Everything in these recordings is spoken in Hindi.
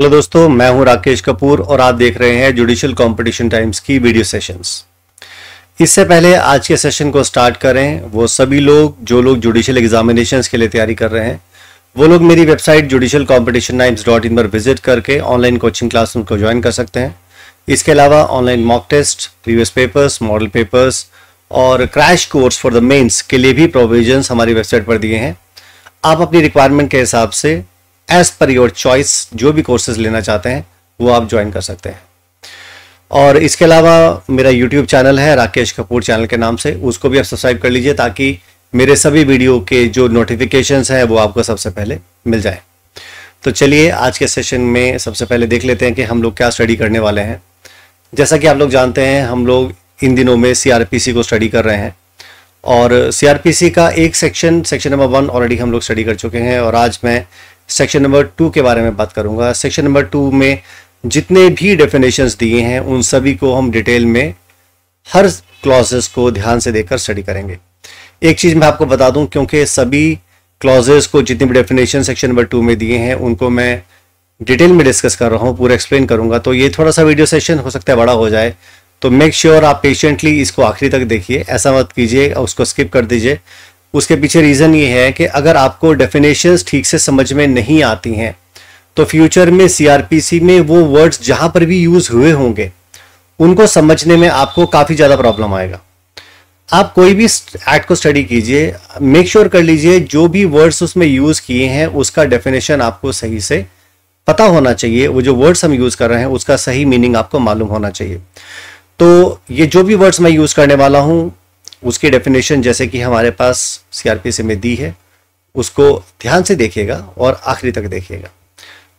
हेलो दोस्तों मैं हूं राकेश कपूर और आप देख रहे हैं जुडिशियल कंपटीशन टाइम्स की वीडियो सेशंस इससे पहले आज के सेशन को स्टार्ट करें वो सभी लोग जो लोग जुडिशियल एग्जामिनेशंस के लिए तैयारी कर रहे हैं वो लोग मेरी website judicial competition times dot in पर विजिट करके ऑनलाइन कोचिंग क्लास को ज्वाइन कर सकते हैं इसके अलावा online mock test previous papers model papers और crash course for the mains के लिए भी प्रोविजन हमारी वेबसाइट पर दिए हैं आप अपनी रिक्वायरमेंट के हिसाब से एज पर योर चॉइस जो भी कोर्सेज लेना चाहते हैं वो आप ज्वाइन कर सकते हैं और इसके अलावा मेरा यूट्यूब चैनल है राकेश कपूर चैनल के नाम से उसको भी आप सब्सक्राइब कर लीजिए ताकि मेरे सभी वीडियो के जो नोटिफिकेशंस हैं वो आपको सबसे पहले मिल जाए तो चलिए आज के सेशन में सबसे पहले देख लेते हैं कि हम लोग क्या स्टडी करने वाले हैं जैसा कि आप लोग जानते हैं हम लोग इन दिनों में सी को स्टडी कर रहे हैं और सी का एक section section number one already हम लोग स्टडी कर चुके हैं और आज मैं सेक्शन नंबर टू के बारे में बात करूंगा सेक्शन नंबर टू में जितने भी डेफिनेशन दिए हैं उन सभी को हम डिटेल में हर क्लॉजेस को ध्यान से देखकर स्टडी करेंगे एक चीज़ मैं आपको बता दूं क्योंकि सभी क्लॉजेस को जितने भी डेफिनेशन सेक्शन नंबर टू में दिए हैं उनको मैं डिटेल में डिस्कस कर रहा हूँ पूरा एक्सप्लेन करूंगा तो ये थोड़ा सा वीडियो सेशन हो सकता है बड़ा हो जाए तो मेक श्योर sure आप पेशेंटली इसको आखिरी तक देखिए ऐसा मत कीजिए उसको स्किप कर दीजिए उसके पीछे रीज़न ये है कि अगर आपको डेफिनेशंस ठीक से समझ में नहीं आती हैं तो फ्यूचर में सीआरपीसी में वो वर्ड्स जहाँ पर भी यूज़ हुए होंगे उनको समझने में आपको काफ़ी ज़्यादा प्रॉब्लम आएगा आप कोई भी एक्ट को स्टडी कीजिए मेक श्योर कर लीजिए जो भी वर्ड्स उसमें यूज़ किए हैं उसका डेफिनेशन आपको सही से पता होना चाहिए वो जो वर्ड्स हम यूज़ कर रहे हैं उसका सही मीनिंग आपको मालूम होना चाहिए तो ये जो भी वर्ड्स मैं यूज़ करने वाला हूँ उसकी डेफिनेशन जैसे कि हमारे पास सीआरपीसी में दी है उसको ध्यान से देखिएगा और आखिरी तक देखिएगा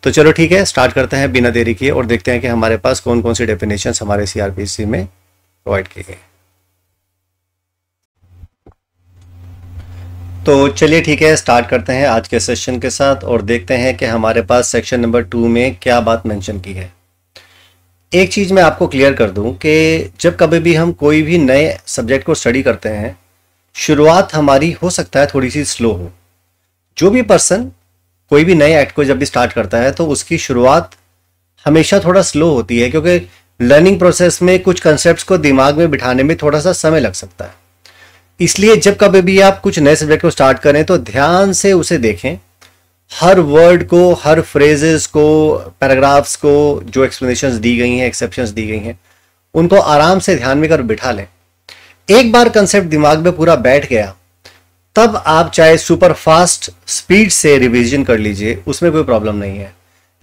तो चलो ठीक है स्टार्ट करते हैं बिना देरी किए और देखते हैं कि हमारे पास कौन कौन सी डेफिनेशन हमारे सीआरपीसी में प्रोवाइड की गई तो चलिए ठीक है स्टार्ट करते हैं आज के सेशन के साथ और देखते हैं कि हमारे पास सेक्शन नंबर टू में क्या बात मेंशन की है एक चीज़ मैं आपको क्लियर कर दूं कि जब कभी भी हम कोई भी नए सब्जेक्ट को स्टडी करते हैं शुरुआत हमारी हो सकता है थोड़ी सी स्लो हो जो भी पर्सन कोई भी नए एक्ट को जब भी स्टार्ट करता है तो उसकी शुरुआत हमेशा थोड़ा स्लो होती है क्योंकि लर्निंग प्रोसेस में कुछ कंसेप्ट को दिमाग में बिठाने में थोड़ा सा समय लग सकता है इसलिए जब कभी भी आप कुछ नए सब्जेक्ट को स्टार्ट करें तो ध्यान से उसे देखें हर वर्ड को हर फ्रेजेस को पैराग्राफ्स को जो एक्सप्लेनेशंस दी गई हैं एक्सेप्शंस दी गई हैं उनको आराम से ध्यान में कर बिठा लें एक बार कंसेप्ट दिमाग में पूरा बैठ गया तब आप चाहे सुपर फास्ट स्पीड से रिवीजन कर लीजिए उसमें कोई प्रॉब्लम नहीं है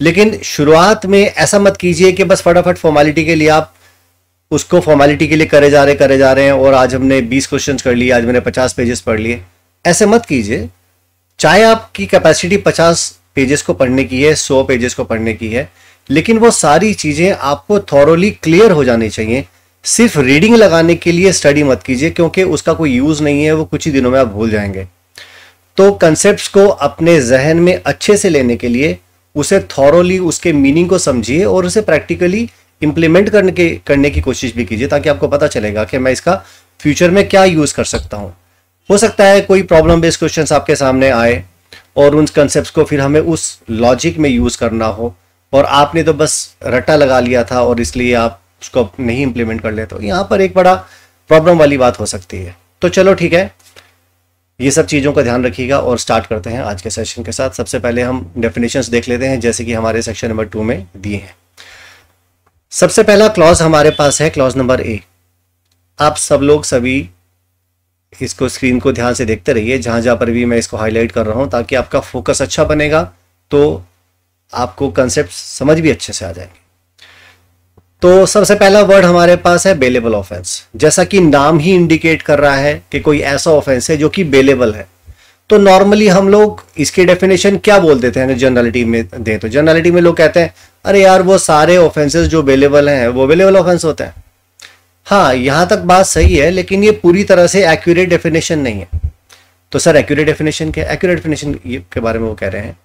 लेकिन शुरुआत में ऐसा मत कीजिए कि बस फटाफट फॉर्मेलिटी के लिए आप उसको फॉर्मेलिटी के लिए करे जा रहे करे जा रहे हैं और आज हमने 20 क्वेश्चन कर लिए आज मैंने 50 पेजेस पढ़ लिए ऐसे मत कीजिए चाहे आपकी कैपेसिटी पचास पेजेस को पढ़ने की है सौ पेजेस को पढ़ने की है लेकिन वो सारी चीज़ें आपको थॉरली क्लियर हो जानी चाहिए सिर्फ रीडिंग लगाने के लिए स्टडी मत कीजिए क्योंकि उसका कोई यूज़ नहीं है वो कुछ ही दिनों में आप भूल जाएंगे तो कंसेप्ट को अपने जहन में अच्छे से लेने के लिए उसे थॉरली उसके मीनिंग को समझिए और उसे प्रैक्टिकली इम्प्लीमेंट करने के करने की कोशिश भी कीजिए ताकि आपको पता चलेगा कि मैं इसका फ्यूचर में क्या यूज़ कर सकता हूँ हो सकता है कोई प्रॉब्लम बेस्ड क्वेश्चन आपके सामने आए और उन कंसेप्ट को फिर हमें उस लॉजिक में यूज़ करना हो और आपने तो बस रट्टा लगा लिया था और इसलिए आप उसको नहीं इंप्लीमेंट कर लेते यहां यहाँ पर एक बड़ा प्रॉब्लम वाली बात हो सकती है तो चलो ठीक है ये सब चीज़ों का ध्यान रखिएगा और स्टार्ट करते हैं आज के सेशन के साथ सबसे पहले हम डेफिनेशंस देख लेते हैं जैसे कि हमारे सेक्शन नंबर टू में दिए हैं सबसे पहला क्लॉज हमारे पास है क्लॉज नंबर ए आप सब लोग सभी इसको स्क्रीन को ध्यान से देखते रहिए जहाँ जहाँ पर भी मैं इसको हाईलाइट कर रहा हूँ ताकि आपका फोकस अच्छा बनेगा तो आपको कंसेप्ट समझ भी अच्छे से आ जाएंगे तो सबसे पहला वर्ड हमारे पास है बेलेबल ऑफेंस जैसा कि नाम ही इंडिकेट कर रहा है कि कोई ऐसा ऑफेंस है जो कि बेलेबल है तो नॉर्मली हम लोग इसकी डेफिनेशन क्या बोल देते हैं जनरलिटी में दें तो जनरलिटी में लोग कहते हैं अरे यार वो सारे ऑफेंसेस जो बेलेबल हैं वो बेलेबल ऑफेंस होते हैं हाँ यहां तक बात सही है लेकिन ये पूरी तरह से एक्यूरेट डेफिनेशन नहीं है तो सर एक्यूरेट डेफिनेशन क्या एक्यूरेट डेफिनेशन के बारे में वो कह रहे हैं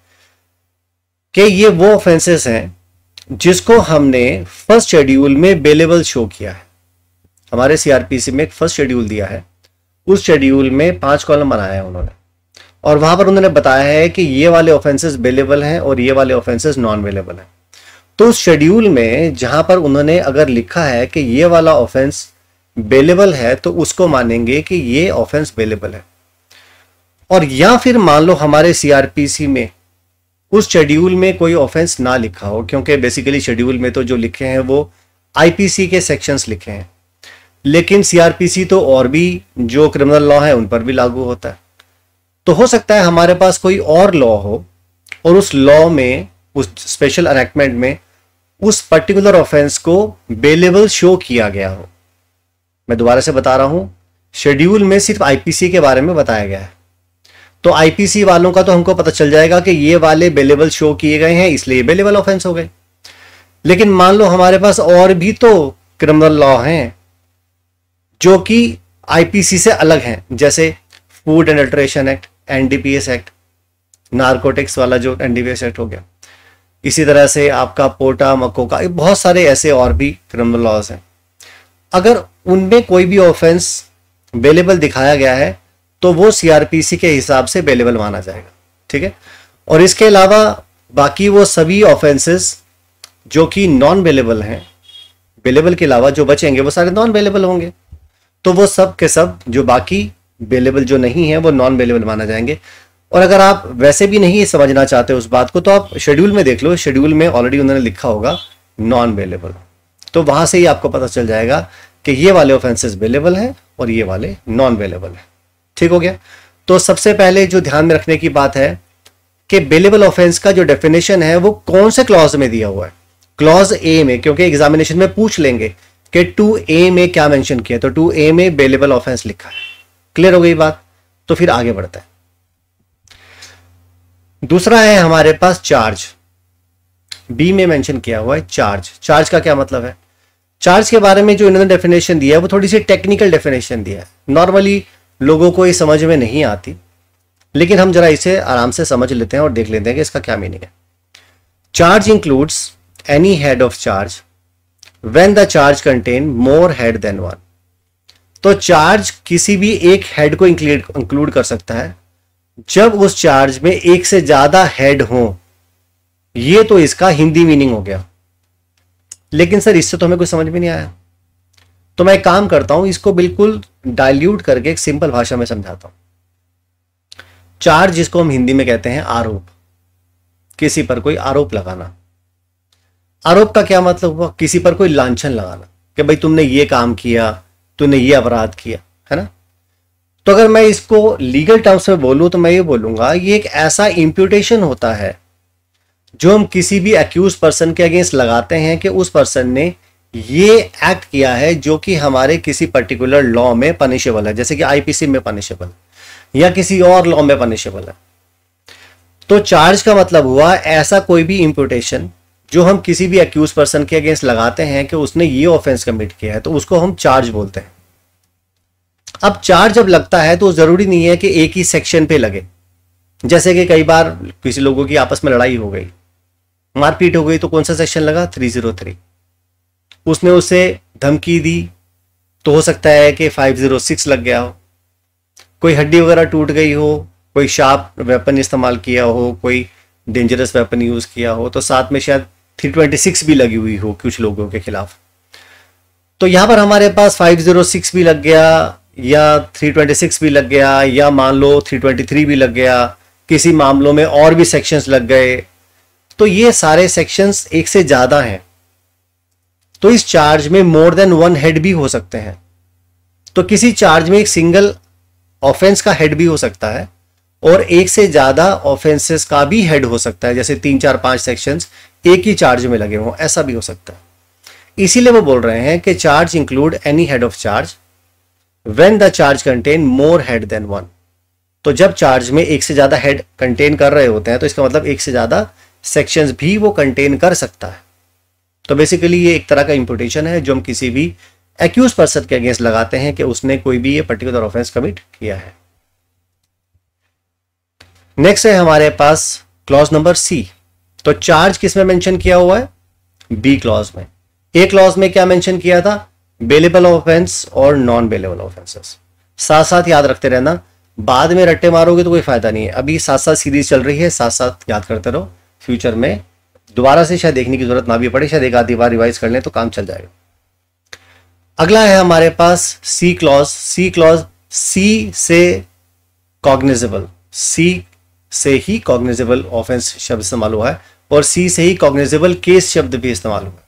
कि ये वो ऑफेंसेस हैं जिसको हमने फर्स्ट शेड्यूल में बेलेबल शो किया है हमारे सीआरपीसी में एक फर्स्ट शेड्यूल दिया है उस शेड्यूल में पांच कॉलम बनाया है उन्होंने और वहां पर उन्होंने बताया है कि ये वाले ऑफेंसेस बेलेबल हैं और ये वाले ऑफेंसेस नॉन बेलेबल हैं तो उस शेड्यूल में जहां पर उन्होंने अगर लिखा है कि ये वाला ऑफेंस बेलेबल है तो उसको मानेंगे कि ये ऑफेंस बेलेबल है और या फिर मान लो हमारे सीआरपीसी में उस शेड्यूल में कोई ऑफेंस ना लिखा हो क्योंकि बेसिकली शेड्यूल में तो जो लिखे हैं वो आईपीसी के सेक्शंस लिखे हैं लेकिन सीआरपीसी तो और भी जो क्रिमिनल लॉ है उन पर भी लागू होता है तो हो सकता है हमारे पास कोई और लॉ हो और उस लॉ में उस स्पेशल अनेक्टमेंट में उस पर्टिकुलर ऑफेंस को बेलेबल शो किया गया हो मैं दोबारा से बता रहा हूं शेड्यूल में सिर्फ आईपीसी के बारे में बताया गया है तो आईपीसी वालों का तो हमको पता चल जाएगा कि ये वाले बेलेबल शो किए गए हैं इसलिए बेलेबल ऑफेंस हो गए लेकिन मान लो हमारे पास और भी तो क्रिमिनल लॉ हैं जो कि आईपीसी से अलग हैं जैसे food and adulteration act NDPS act narcotics वाला जो एनडीपीएस एक्ट हो गया इसी तरह से आपका पोटा मकोका बहुत सारे ऐसे और भी क्रिमिनल लॉज हैं अगर उनमें कोई भी ऑफेंस अवेलेबल दिखाया गया है तो वो सीआरपीसी के हिसाब से अवेलेबल माना जाएगा ठीक है और इसके अलावा बाकी वो सभी ऑफेंसेस जो कि नॉन अवेलेबल हैं अवेलेबल के अलावा जो बचेंगे वो सारे नॉन अवेलेबल होंगे तो वो सब के सब जो बाकी अवेलेबल जो नहीं है वो नॉन अवेलेबल माना जाएंगे और अगर आप वैसे भी नहीं समझना चाहते उस बात को तो आप शेड्यूल में देख लो शेड्यूल में ऑलरेडी उन्होंने लिखा होगा नॉन अवेलेबल तो वहां से ही आपको पता चल जाएगा कि ये वाले ऑफेंसेस अवेलेबल हैं और ये वाले नॉन अवेलेबल हैं ठीक हो गया तो सबसे पहले जो ध्यान में रखने की बात है कि बेलेबल ऑफेंस का जो डेफिनेशन है वो कौन से क्लॉज में दिया हुआ है क्लॉज ए में क्योंकि एग्जामिनेशन में पूछ लेंगे कि टू ए में क्या मेंशन किया तो टू ए में बेलेबल ऑफेंस लिखा है क्लियर हो गई बात तो फिर आगे बढ़ते हैं दूसरा है हमारे पास चार्ज बी में मेंशन किया हुआ है चार्ज चार्ज का क्या मतलब है चार्ज के बारे में जो इन्होंने डेफिनेशन दिया है वो थोड़ी सी टेक्निकल डेफिनेशन दिया है नॉर्मली लोगों को ये समझ में नहीं आती लेकिन हम जरा इसे आराम से समझ लेते हैं और देख लेते हैं कि इसका क्या मीनिंग है charge includes any head of charge when the charge contain more head than one तो चार्ज किसी भी एक हेड को इंक्लूड कर सकता है जब उस चार्ज में एक से ज्यादा हेड हो ये तो इसका हिंदी मीनिंग हो गया लेकिन सर इससे तो हमें कुछ समझ में नहीं आया तो मैं काम करता हूं इसको बिल्कुल डाइल्यूट करके एक सिंपल भाषा में समझाता हूं चार्ज जिसको हम हिंदी में कहते हैं आरोप किसी पर कोई आरोप लगाना आरोप का क्या मतलब हुआ किसी पर कोई लांछन लगाना कि भाई तुमने ये काम किया तूने ये अपराध किया तो अगर मैं इसको लीगल टर्म्स में बोलूं तो मैं ये बोलूंगा ये एक ऐसा इम्प्यूटेशन होता है जो हम किसी भी एक्यूज पर्सन के अगेंस्ट लगाते हैं कि उस पर्सन ने ये एक्ट किया है जो कि हमारे किसी पर्टिकुलर लॉ में पनिशेबल है जैसे कि आईपीसी में पनिशेबल या किसी और लॉ में पनिशेबल है तो चार्ज का मतलब हुआ ऐसा कोई भी इम्प्यूटेशन जो हम किसी भी एक्यूज पर्सन के अगेंस्ट लगाते हैं कि उसने ये ऑफेंस कमिट किया है तो उसको हम चार्ज बोलते हैं अब चार जब लगता है तो जरूरी नहीं है कि एक ही सेक्शन पे लगे जैसे कि कई बार किसी लोगों की आपस में लड़ाई हो गई मारपीट हो गई तो कौन सा सेक्शन लगा थ्री जीरो थ्री उसने उसे धमकी दी तो हो सकता है कि फाइव जीरो सिक्स लग गया हो कोई हड्डी वगैरह टूट गई हो कोई शार्प वेपन इस्तेमाल किया हो कोई डेंजरस वेपन यूज़ किया हो तो साथ में शायद थ्री ट्वेंटी सिक्स भी लगी हुई हो कुछ लोगों के खिलाफ तो यहां पर हमारे पास फाइव जीरो सिक्स भी लग गया या 326 भी लग गया या मान लो 323 भी लग गया किसी मामलों में और भी सेक्शंस लग गए तो ये सारे सेक्शंस एक से ज़्यादा हैं तो इस चार्ज में मोर देन वन हेड भी हो सकते हैं तो किसी चार्ज में एक सिंगल ऑफेंस का हेड भी हो सकता है और एक से ज़्यादा ऑफेंसेस का भी हेड हो सकता है जैसे तीन चार पांच सेक्शंस एक ही चार्ज में लगे हों ऐसा भी हो सकता है इसीलिए वो बोल रहे हैं कि charge include any head of charge when the charge contain more head than one तो जब चार्ज में एक से ज्यादा हेड कंटेन कर रहे होते हैं तो इसका मतलब एक से ज्यादा सेक्शंस भी वो कंटेन कर सकता है तो बेसिकली ये एक तरह का इंपोर्टेशन है जो हम किसी भी एक्यूज पर्सन के अगेंस्ट लगाते हैं कि उसने कोई भी ये पर्टिकुलर ऑफेंस कमिट किया है नेक्स्ट है हमारे पास क्लॉज नंबर सी तो चार्ज किसमें मेंशन किया हुआ है बी क्लॉज में ए क्लॉज में क्या मेंशन किया था बेलेबल ऑफेंस और नॉन बेलेबल ऑफेंसेस साथ साथ याद रखते रहना बाद में रट्टे मारोगे तो कोई फायदा नहीं है अभी साथ साथ सीरीज चल रही है साथ साथ याद करते रहो फ्यूचर में दोबारा से शायद देखने की जरूरत ना भी पड़े शायद एक आधी बार रिवाइज कर ले तो काम चल जाएगा अगला है हमारे पास सी क्लॉज सी क्लॉज सी से कॉग्निजेबल सी से ही कॉग्निजेबल ऑफेंस शब्द इस्तेमाल हुआ है और सी से ही कॉग्निजेबल केस शब्द भी इस्तेमाल हुआ है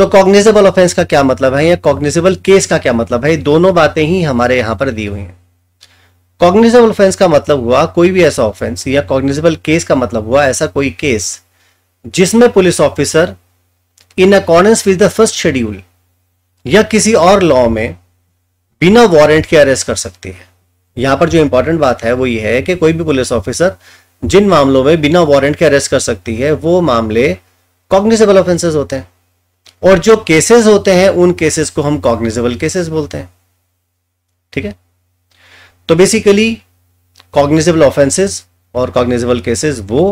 तो कॉग्निजेबल ऑफेंस का क्या मतलब है या कॉग्निजेबल केस का क्या मतलब है दोनों बातें ही हमारे यहां पर दी हुई हैं कॉग्निजेबल ऑफेंस का मतलब हुआ कोई भी ऐसा ऑफेंस या कॉग्निजेबल केस का मतलब हुआ ऐसा कोई केस जिसमें police officer in accordance with the first schedule या किसी और लॉ में बिना वारंट के अरेस्ट कर सकती है यहां पर जो इंपॉर्टेंट बात है वो ये है कि कोई भी पुलिस ऑफिसर जिन मामलों में बिना वारंट के अरेस्ट कर सकती है वो मामले कॉग्निजेबल ऑफेंसेस होते हैं और जो केसेस होते हैं उन केसेस को हम कॉग्निजेबल केसेस बोलते हैं ठीक है तो बेसिकली कॉग्निजेबल ऑफेंसेस और कॉग्निजेबल केसेस वो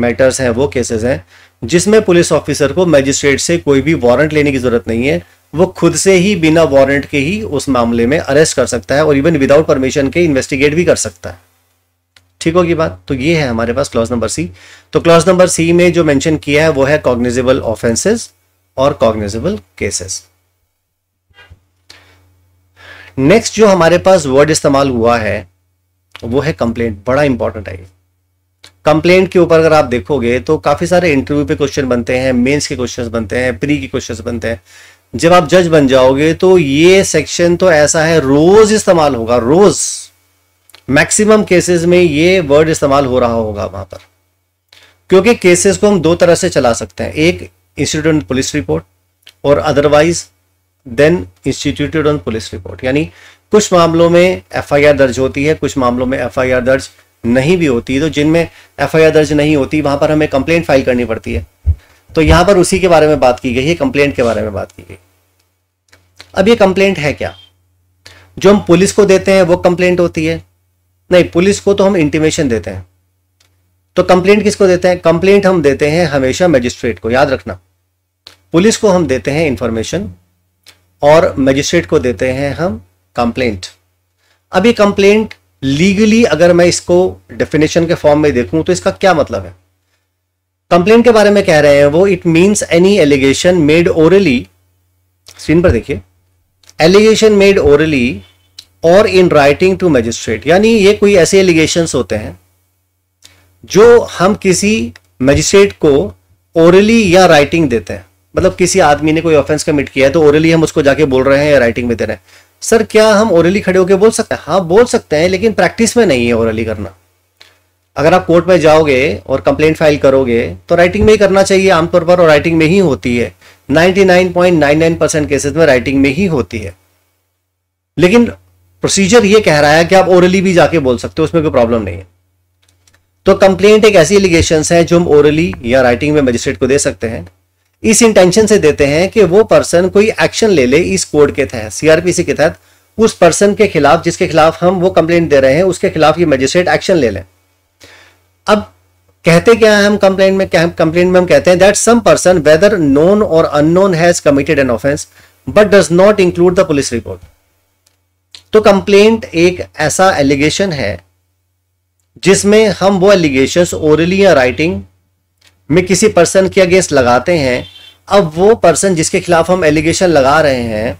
मैटर्स हैं वो केसेस हैं जिसमें पुलिस ऑफिसर को मजिस्ट्रेट से कोई भी वारंट लेने की जरूरत नहीं है वो खुद से ही बिना वारंट के ही उस मामले में अरेस्ट कर सकता है और इवन विदाउट परमिशन के इन्वेस्टिगेट भी कर सकता है ठीक होगी बात तो ये है हमारे पास क्लॉज नंबर सी तो क्लॉज नंबर सी में जो मेंशन किया है वो है कॉग्निजेबल ऑफेंसेस और कॉग्निजेबल केसेस नेक्स्ट जो हमारे पास वर्ड इस्तेमाल हुआ है वो है कंप्लेंट बड़ा इंपॉर्टेंट है कंप्लेंट के ऊपर अगर आप देखोगे तो काफी सारे इंटरव्यू पे क्वेश्चन बनते हैं मेंस के क्वेश्चंस बनते हैं प्री के क्वेश्चंस बनते हैं जब आप जज बन जाओगे तो ये सेक्शन तो ऐसा है रोज इस्तेमाल होगा रोज मैक्सिमम केसेस में ये वर्ड इस्तेमाल हो रहा होगा वहां पर क्योंकि केसेस को हम दो तरह से चला सकते हैं एक इंस्टीट्यूट ऑन पुलिस रिपोर्ट और otherwise than instituted on police report यानी कुछ मामलों में एफआईआर दर्ज होती है कुछ मामलों में एफआईआर दर्ज नहीं भी होती तो जिनमें एफआईआर दर्ज नहीं होती वहां पर हमें कंप्लेंट फाइल करनी पड़ती है तो यहां पर उसी के बारे में बात की गई है कंप्लेंट के बारे में बात की गई अब ये कंप्लेंट है क्या जो हम पुलिस को देते हैं वो कंप्लेंट होती है नहीं पुलिस को तो हम इंटीमेशन देते हैं तो कंप्लेंट किसको देते हैं कंप्लेंट हम देते हैं हमेशा मजिस्ट्रेट को याद रखना पुलिस को हम देते हैं इंफॉर्मेशन और मजिस्ट्रेट को देते हैं हम कंप्लेंट अभी कंप्लेंट लीगली अगर मैं इसको डेफिनेशन के फॉर्म में देखूं तो इसका क्या मतलब है कंप्लेंट के बारे में कह रहे हैं वो it means any allegation made orally screen पर देखिए एलिगेशन मेड ओरली और इन राइटिंग टू मजिस्ट्रेट यानी ये कोई ऐसे एलिगेशन होते हैं जो हम किसी मजिस्ट्रेट को ओरली या राइटिंग देते हैं मतलब किसी आदमी ने कोई ऑफेंस कमिट किया है तो ओरली हम उसको जाके बोल रहे हैं या राइटिंग में दे रहे हैं सर क्या हम ओरली खड़े होकर बोल सकते हैं हाँ बोल सकते हैं लेकिन प्रैक्टिस में नहीं है ओरली करना अगर आप कोर्ट में जाओगे और कंप्लेंट फाइल करोगे तो राइटिंग में ही करना चाहिए आमतौर पर और राइटिंग में ही होती है 99.99 परसेंट केसेस में राइटिंग में ही होती है लेकिन प्रोसीजर ये कह रहा है कि आप ओरली भी जाके बोल सकते हो उसमें कोई प्रॉब्लम नहीं है तो कंप्लेंट एक ऐसी एलिगेशन है जो हम ओरली या राइटिंग में मजिस्ट्रेट को दे सकते हैं इस इंटेंशन से देते हैं कि वो पर्सन कोई एक्शन ले ले इस कोड के तहत सीआरपीसी के तहत उस पर्सन के खिलाफ जिसके खिलाफ हम वो कंप्लेंट दे रहे हैं उसके खिलाफ ये मजिस्ट्रेट एक्शन ले लें अब कहते क्या है हम कंप्लेंट में क्या कंप्लेंट में हम कहते हैं that some person whether known or unknown has committed an offence but does not include the police report तो कंप्लेंट एक ऐसा एलिगेशन है जिसमें हम वो एलिगेशन ओरली या राइटिंग में किसी पर्सन के अगेंस्ट लगाते हैं अब वो पर्सन जिसके खिलाफ हम एलिगेशन लगा रहे हैं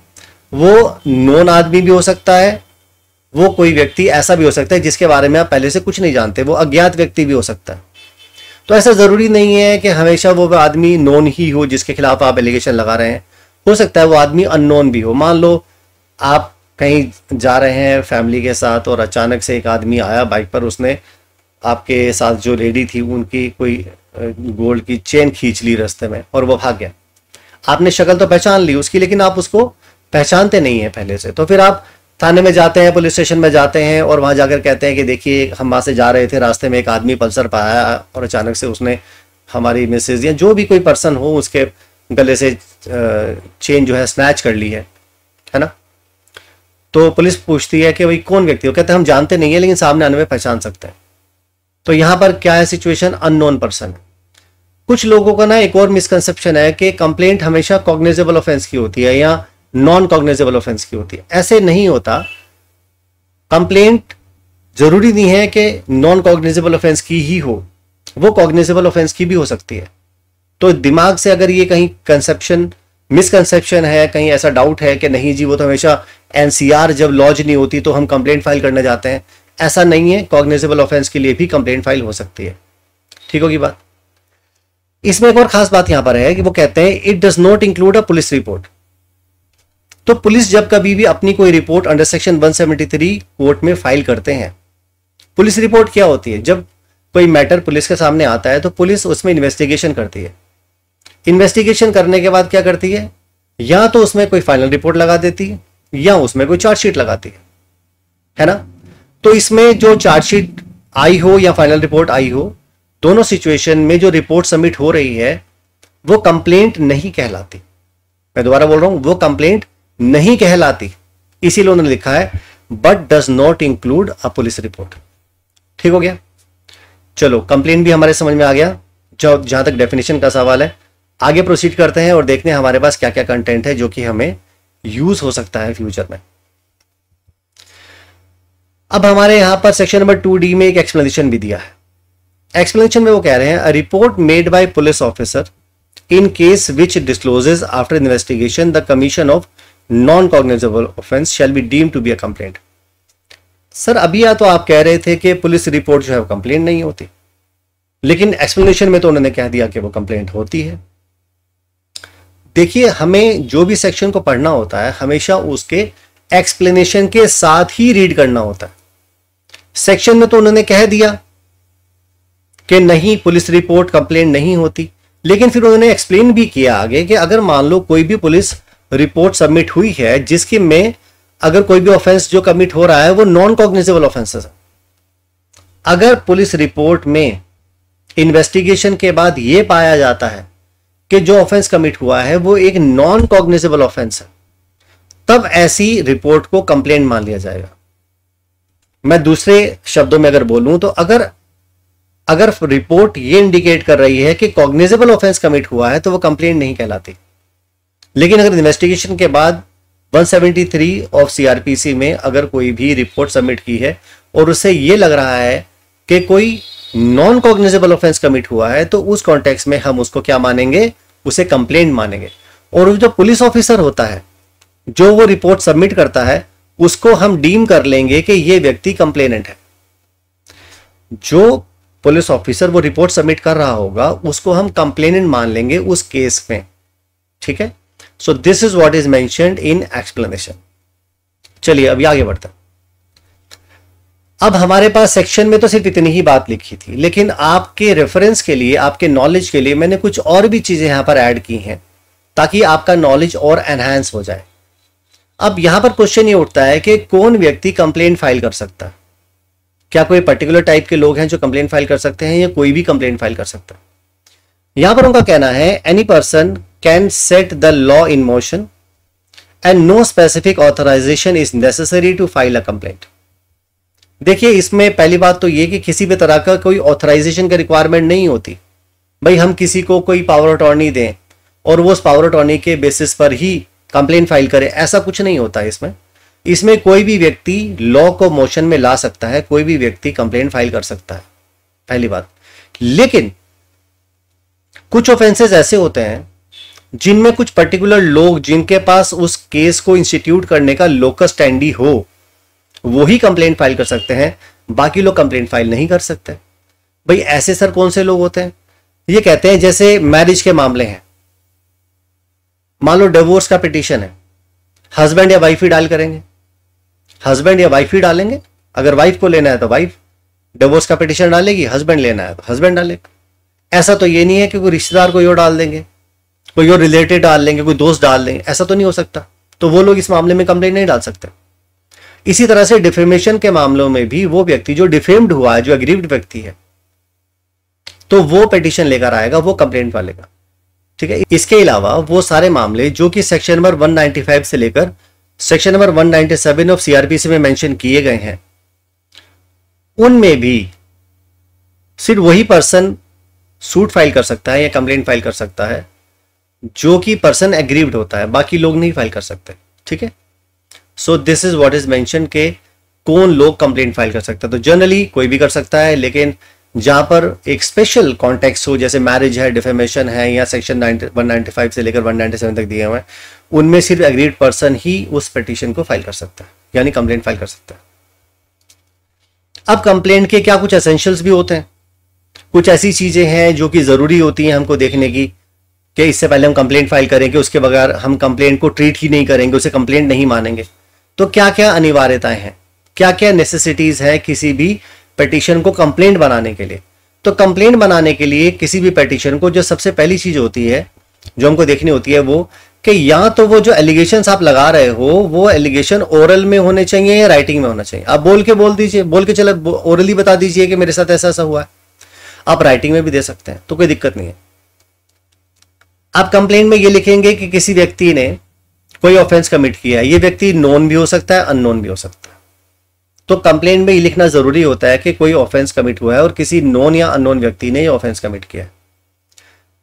वो नॉन आदमी भी हो सकता है वो कोई व्यक्ति ऐसा भी हो सकता है जिसके बारे में आप पहले से कुछ नहीं जानते वो अज्ञात व्यक्ति भी हो सकता है तो ऐसा ज़रूरी नहीं है कि हमेशा वो आदमी नॉन ही हो जिसके खिलाफ आप एलिगेशन लगा रहे हैं हो सकता है वो आदमी अननोन भी हो मान लो आप कहीं जा रहे हैं फैमिली के साथ और अचानक से एक आदमी आया बाइक पर उसने आपके साथ जो लेडी थी उनकी कोई गोल्ड की चेन खींच ली रास्ते में और वो भाग गया आपने शक्ल तो पहचान ली उसकी लेकिन आप उसको पहचानते नहीं है पहले से तो फिर आप थाने में जाते हैं पुलिस स्टेशन में जाते हैं और वहां जाकर कहते हैं कि देखिए हम वहां से जा रहे थे रास्ते में एक आदमी पल्सर पर आया और अचानक से उसने हमारी मिसेज या जो भी कोई पर्सन हो उसके गले से चेन जो है स्नैच कर ली है है ना तो पुलिस पूछती है कि भाई कौन व्यक्ति हो कहते हैं हम जानते नहीं है लेकिन सामने आने में पहचान सकते हैं तो यहां पर क्या है सिचुएशन अननोन पर्सन कुछ लोगों का ना एक और मिसकनसेप्शन है कि कंप्लेंट हमेशा कॉग्नेजेबल ऑफेंस की होती है या नॉन कॉग्नेजेबल ऑफेंस की होती है ऐसे नहीं होता कंप्लेंट जरूरी नहीं है कि नॉन कॉग्नेजेबल ऑफेंस की ही हो वो कॉग्नेजेबल ऑफेंस की भी हो सकती है तो दिमाग से अगर ये कहीं कंसेप्शन मिसकंसेप्शन है कहीं ऐसा डाउट है कि नहीं जी वो तो हमेशा एनसीआर जब लॉज नहीं होती तो हम कंप्लेंट फाइल करने जाते हैं ऐसा नहीं है कॉग्निजेबल ऑफेंस के लिए भी कंप्लेंट फाइल हो सकती है ठीक होगी बात इसमें एक और खास बात यहां पर है कि वो कहते हैं it does not include a police report तो पुलिस जब कभी भी अपनी कोई रिपोर्ट अंडर सेक्शन 173 कोर्ट में फाइल करते हैं पुलिस रिपोर्ट क्या होती है जब कोई मैटर पुलिस के सामने आता है तो पुलिस उसमें इन्वेस्टिगेशन करती है इन्वेस्टिगेशन करने के बाद क्या करती है या तो उसमें कोई फाइनल रिपोर्ट लगा देती है या उसमें कोई चार्जशीट लगाती है है ना तो इसमें जो चार्जशीट आई हो या फाइनल रिपोर्ट आई हो दोनों सिचुएशन में जो रिपोर्ट सबमिट हो रही है वो कंप्लेंट नहीं कहलाती मैं दोबारा बोल रहा हूं वो कंप्लेंट नहीं कहलाती इसीलिए उन्होंने लिखा है but does not include a police report ठीक हो गया चलो कंप्लेन भी हमारे समझ में आ गया जहां तक डेफिनेशन का सवाल है आगे प्रोसीड करते हैं और देखते हैं हमारे पास क्या क्या कंटेंट है जो कि हमें यूज हो सकता है फ्यूचर में अब हमारे यहां पर सेक्शन नंबर टू डी में एक एक्सप्लेनेशन भी दिया है एक्सप्लेनेशन में वो कह रहे हैं report made by police officer in case which discloses after investigation the commission of non cognizable offence shall be deem to be a complaint sir अभी या तो आप कह रहे थे कि पुलिस रिपोर्ट जो है वो कंप्लेंट नहीं होती लेकिन एक्सप्लेनेशन में तो उन्होंने कह दिया कि वो कंप्लेंट होती है देखिए हमें जो भी सेक्शन को पढ़ना होता है हमेशा उसके एक्सप्लेनेशन के साथ ही रीड करना होता है सेक्शन में तो उन्होंने कह दिया कि नहीं पुलिस रिपोर्ट कंप्लेन नहीं होती लेकिन फिर उन्होंने एक्सप्लेन भी किया आगे कि अगर मान लो कोई भी पुलिस रिपोर्ट सबमिट हुई है जिसके में अगर कोई भी ऑफेंस जो कमिट हो रहा है वो नॉन कॉग्निजेबल ऑफेंसेस है अगर पुलिस रिपोर्ट में इन्वेस्टिगेशन के बाद ये पाया जाता है कि जो ऑफेंस कमिट हुआ है वो एक नॉन कॉग्निजेबल ऑफेंस है तब ऐसी रिपोर्ट को कंप्लेंट मान लिया जाएगा मैं दूसरे शब्दों में अगर बोलूं तो अगर अगर रिपोर्ट ये इंडिकेट कर रही है कि कॉग्निजेबल ऑफेंस कमिट हुआ है तो वो कंप्लेंट नहीं कहलाती लेकिन अगर इन्वेस्टिगेशन के बाद 173 ऑफ सीआरपीसी में अगर कोई भी रिपोर्ट सबमिट की है और उसे ये लग रहा है कि कोई नॉन कॉग्निजेबल ऑफेंस कमिट हुआ है तो उस कॉन्टेक्स्ट में हम उसको क्या मानेंगे उसे कंप्लेन मानेंगे और जो पुलिस ऑफिसर होता है जो वो रिपोर्ट सबमिट करता है उसको हम डीम कर लेंगे कि ये व्यक्ति कंप्लेनेंट है जो पुलिस ऑफिसर वो रिपोर्ट सबमिट कर रहा होगा उसको हम कंप्लेनेंट मान लेंगे उस केस में ठीक है so this is what is mentioned in explanation चलिए अभी आगे बढ़ते हैं अब हमारे पास सेक्शन में तो सिर्फ इतनी ही बात लिखी थी लेकिन आपके रेफरेंस के लिए आपके नॉलेज के लिए मैंने कुछ और भी चीज़ें यहां पर ऐड की हैं ताकि आपका नॉलेज और एनहांस हो जाए अब यहां पर क्वेश्चन ये उठता है कि कौन व्यक्ति कंप्लेंट फाइल कर सकता है क्या कोई पर्टिकुलर टाइप के लोग हैं जो कंप्लेन फाइल कर सकते हैं या कोई भी कंप्लेन फाइल कर सकता है यहां पर उनका कहना है any person can set the law in motion and no specific authorisation is necessary to file a complaint देखिए इसमें पहली बात तो ये कि किसी भी तरह का कोई ऑथराइजेशन का रिक्वायरमेंट नहीं होती भाई हम किसी को कोई पावर अटॉर्नी दें और वो उस पावर अटॉर्नी के बेसिस पर ही कंप्लेन फाइल करें ऐसा कुछ नहीं होता इसमें इसमें कोई भी व्यक्ति लॉ को मोशन में ला सकता है कोई भी व्यक्ति कंप्लेन फाइल कर सकता है पहली बात लेकिन कुछ ऑफेंसेस ऐसे होते हैं जिनमें कुछ पर्टिकुलर लोग जिनके पास उस केस को इंस्टीट्यूट करने का लोकस स्टैंडी हो वही कंप्लेंट फाइल कर सकते हैं बाकी लोग कंप्लेंट फाइल नहीं कर सकते भाई ऐसे सर कौन से लोग होते हैं ये कहते हैं जैसे मैरिज के मामले हैं मान लो डिवोर्स का पिटिशन है हस्बैंड या वाइफ ही डाल करेंगे हस्बैंड या वाइफ ही डालेंगे अगर वाइफ को लेना है तो वाइफ डिवोर्स का पिटिशन डालेगी हस्बैंड लेना है तो हस्बैंड डालेगा ऐसा तो ये नहीं है कि कोई रिश्तेदार को यो डाल देंगे कोई और रिलेटेड डाल लेंगे कोई दोस्त डाल देंगे ऐसा तो नहीं हो सकता तो वो लोग इस मामले में कंप्लेन नहीं डाल सकते इसी तरह से डिफेमेशन के मामलों में भी वो व्यक्ति जो डिफेम्ड हुआ है जो अग्रीव्ड व्यक्ति है तो वो पिटिशन लेकर आएगा वो कंप्लेंट वालेगा ठीक है इसके अलावा वो सारे मामले जो कि सेक्शन नंबर 195 से लेकर सेक्शन नंबर 197 ऑफ सीआरपीसी में मेंशन किए गए हैं उनमें भी सिर्फ वही पर्सन सूट फाइल कर सकता है या कंप्लेंट फाइल कर सकता है जो कि पर्सन एग्रीव्ड होता है बाकी लोग नहीं फाइल कर सकते ठीक है so this is what is mention के कौन लोग कंप्लेंट फाइल कर सकता है तो जनरली कोई भी कर सकता है लेकिन जहां पर एक स्पेशल कॉन्टेक्ट हो जैसे मैरिज है डिफेमेशन है या सेक्शन 195 से लेकर 197 तक दिए हुए हैं उनमें सिर्फ एग्रीड पर्सन ही उस पिटिशन को फाइल कर सकता है यानी कंप्लेंट फाइल कर सकता है अब कंप्लेंट के क्या कुछ एसेंशियल्स भी होते हैं कुछ ऐसी चीजें हैं जो कि जरूरी होती हैं हमको देखने की कि इससे पहले हम कंप्लेंट फाइल करेंगे उसके बगैर हम कंप्लेंट को ट्रीट ही नहीं करेंगे उसे कंप्लेंट नहीं मानेंगे तो क्या क्या अनिवार्यताएं हैं क्या क्या नेसेसिटीज है किसी भी पटिशन को कंप्लेंट बनाने के लिए तो कंप्लेंट बनाने के लिए किसी भी पटिशन को जो सबसे पहली चीज होती है जो हमको देखनी होती है वो कि या तो वो जो एलिगेशन आप लगा रहे हो वो एलिगेशन ओरल में होने चाहिए या राइटिंग में होना चाहिए आप बोल के बोल दीजिए बोल के चले ओरली बता दीजिए कि मेरे साथ ऐसा ऐसा हुआ है आप राइटिंग में भी दे सकते हैं तो कोई दिक्कत नहीं है आप कंप्लेन में ये लिखेंगे कि किसी व्यक्ति ने कोई ऑफेंस कमिट किया है ये व्यक्ति नॉन भी हो सकता है अननोन भी हो सकता है तो कंप्लेन में ये लिखना जरूरी होता है कि कोई ऑफेंस कमिट हुआ है और किसी नॉन या अननोन व्यक्ति ने ये ऑफेंस कमिट किया है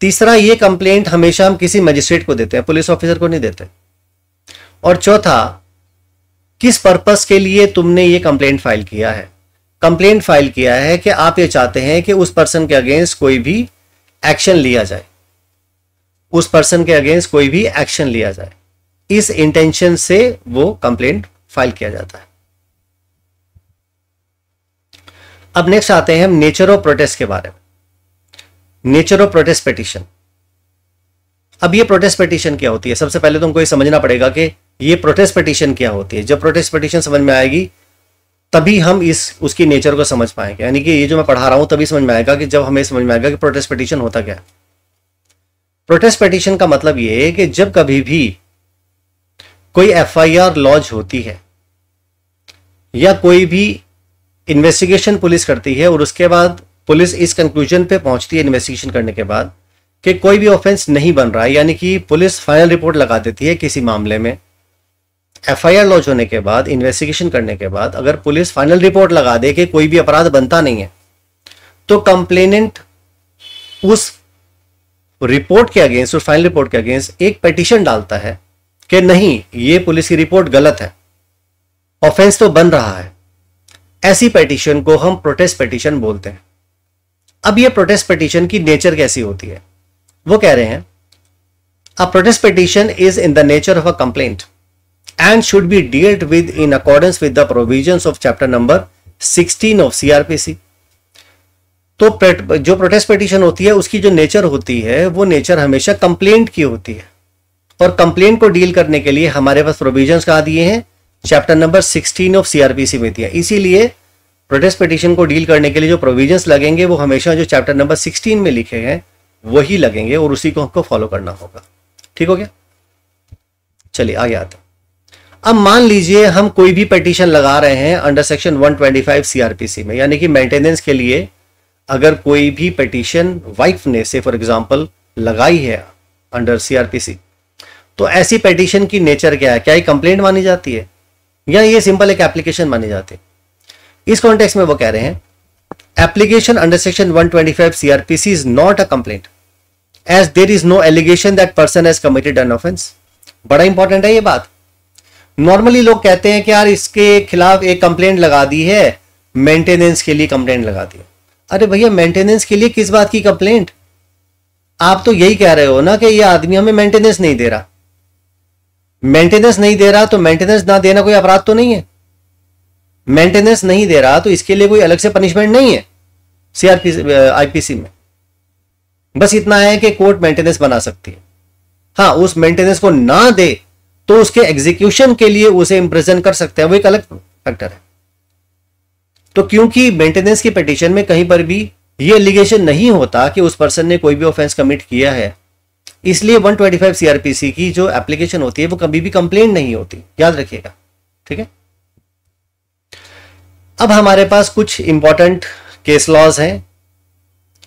तीसरा ये कंप्लेंट हमेशा हम किसी मजिस्ट्रेट को देते हैं पुलिस ऑफिसर को नहीं देते और चौथा किस पर्पस के लिए तुमने ये कंप्लेंट फाइल किया है कंप्लेंट फाइल किया है कि आप ये चाहते हैं कि उस पर्सन के अगेंस्ट कोई भी एक्शन लिया जाए उस पर्सन के अगेंस्ट कोई भी एक्शन लिया जाए इस इंटेंशन से वो कंप्लेंट फाइल किया जाता है अब नेक्स्ट आते हैं हम नेचर ऑफ प्रोटेस्ट के बारे में नेचर ऑफ प्रोटेस्ट पिटिशन अब ये प्रोटेस्ट पिटिशन क्या होती है सबसे पहले तो हमको ये समझना पड़ेगा कि ये प्रोटेस्ट पिटिशन क्या होती है जब प्रोटेस्ट पिटिशन समझ में आएगी तभी हम इस उसकी नेचर को समझ पाएंगे यानी कि ये जो मैं पढ़ा रहा हूं तभी समझ में आएगा कि जब हमें समझ में आएगा कि प्रोटेस्ट पिटिशन होता क्या है प्रोटेस्ट पिटिशन का मतलब ये है कि जब कभी भी कोई एफआईआर लॉन्च होती है या कोई भी इन्वेस्टिगेशन पुलिस करती है और उसके बाद पुलिस इस कंक्लूजन पे पहुंचती है इन्वेस्टिगेशन करने के बाद कि कोई भी ऑफेंस नहीं बन रहा है यानी कि पुलिस फाइनल रिपोर्ट लगा देती है किसी मामले में एफ आई आर लॉन्च होने के बाद इन्वेस्टिगेशन करने के बाद अगर पुलिस फाइनल रिपोर्ट लगा दे कि कोई भी अपराध बनता नहीं है तो कंप्लेनेंट उस रिपोर्ट के अगेंस्ट और फाइनल रिपोर्ट के अगेंस्ट एक पटिशन डालता है कि नहीं ये पुलिस की रिपोर्ट गलत है ऑफेंस तो बन रहा है ऐसी पेटिशन को हम प्रोटेस्ट पेटिशन बोलते हैं अब ये प्रोटेस्ट पेटिशन की नेचर कैसी होती है वो कह रहे हैं a protest petition is in the nature of a complaint and should be dealt with in accordance with the provisions of chapter number 16 of CRPC. तो जो प्रोटेस्ट पेटिशन होती है उसकी जो नेचर होती है वो नेचर हमेशा कंप्लेंट की होती है और कंप्लेन को डील करने के लिए हमारे पास प्रोविजन कहा दिए हैं चैप्टर नंबर 16 ऑफ सीआरपीसी में दिया इसीलिए प्रोटेस्ट पिटिशन को डील करने के लिए जो प्रोविजन लगेंगे वो हमेशा जो चैप्टर नंबर 16 में लिखे हैं वही लगेंगे और उसी को हमको फॉलो करना होगा ठीक हो गया चलिए आगे आता अब मान लीजिए हम कोई भी पिटिशन लगा रहे हैं अंडर सेक्शन 125 सीआरपीसी में यानी कि मेंटेनेंस के लिए अगर कोई भी पिटिशन वाइफ ने से फॉर एग्जांपल लगाई है अंडर सीआरपीसी तो ऐसी पेटिशन की नेचर क्या है क्या ये कंप्लेंट मानी जाती है या ये सिंपल एक एप्लीकेशन मानी जाती है इस कॉन्टेक्स में वो कह रहे हैं application under section 125 crpc is not a complaint as there is no allegation that person has committed an offence बड़ा इंपॉर्टेंट है ये बात नॉर्मली लोग कहते हैं कि यार इसके खिलाफ एक कंप्लेंट लगा दी है मेंटेनेंस के लिए कंप्लेंट लगा दी अरे भैया मेंटेनेंस के लिए किस बात की कंप्लेंट आप तो यही कह रहे हो ना कि ये आदमी हमें मेंटेनेंस नहीं दे रहा मेंटेनेंस नहीं दे रहा तो मेंटेनेंस ना देना कोई अपराध तो नहीं है मेंटेनेंस नहीं दे रहा तो इसके लिए कोई अलग से पनिशमेंट नहीं है सीआरपी आईपीसी uh, में बस इतना है कि कोर्ट मेंटेनेंस बना सकती है हाँ उस मेंटेनेंस को ना दे तो उसके एग्जीक्यूशन के लिए उसे इंप्रेजेंट कर सकते हैं वो एक अलग फैक्टर है तो क्योंकि मेंटेनेंस की पिटिशन में कहीं पर भी ये एलिगेशन नहीं होता कि उस पर्सन ने कोई भी ऑफेंस कमिट किया है इसलिए 125 ट्वेंटी की जो एप्लीकेशन होती है वो कभी भी कंप्लेन नहीं होती याद रखिएगा ठीक है अब हमारे पास कुछ इंपॉर्टेंट केस लॉज हैं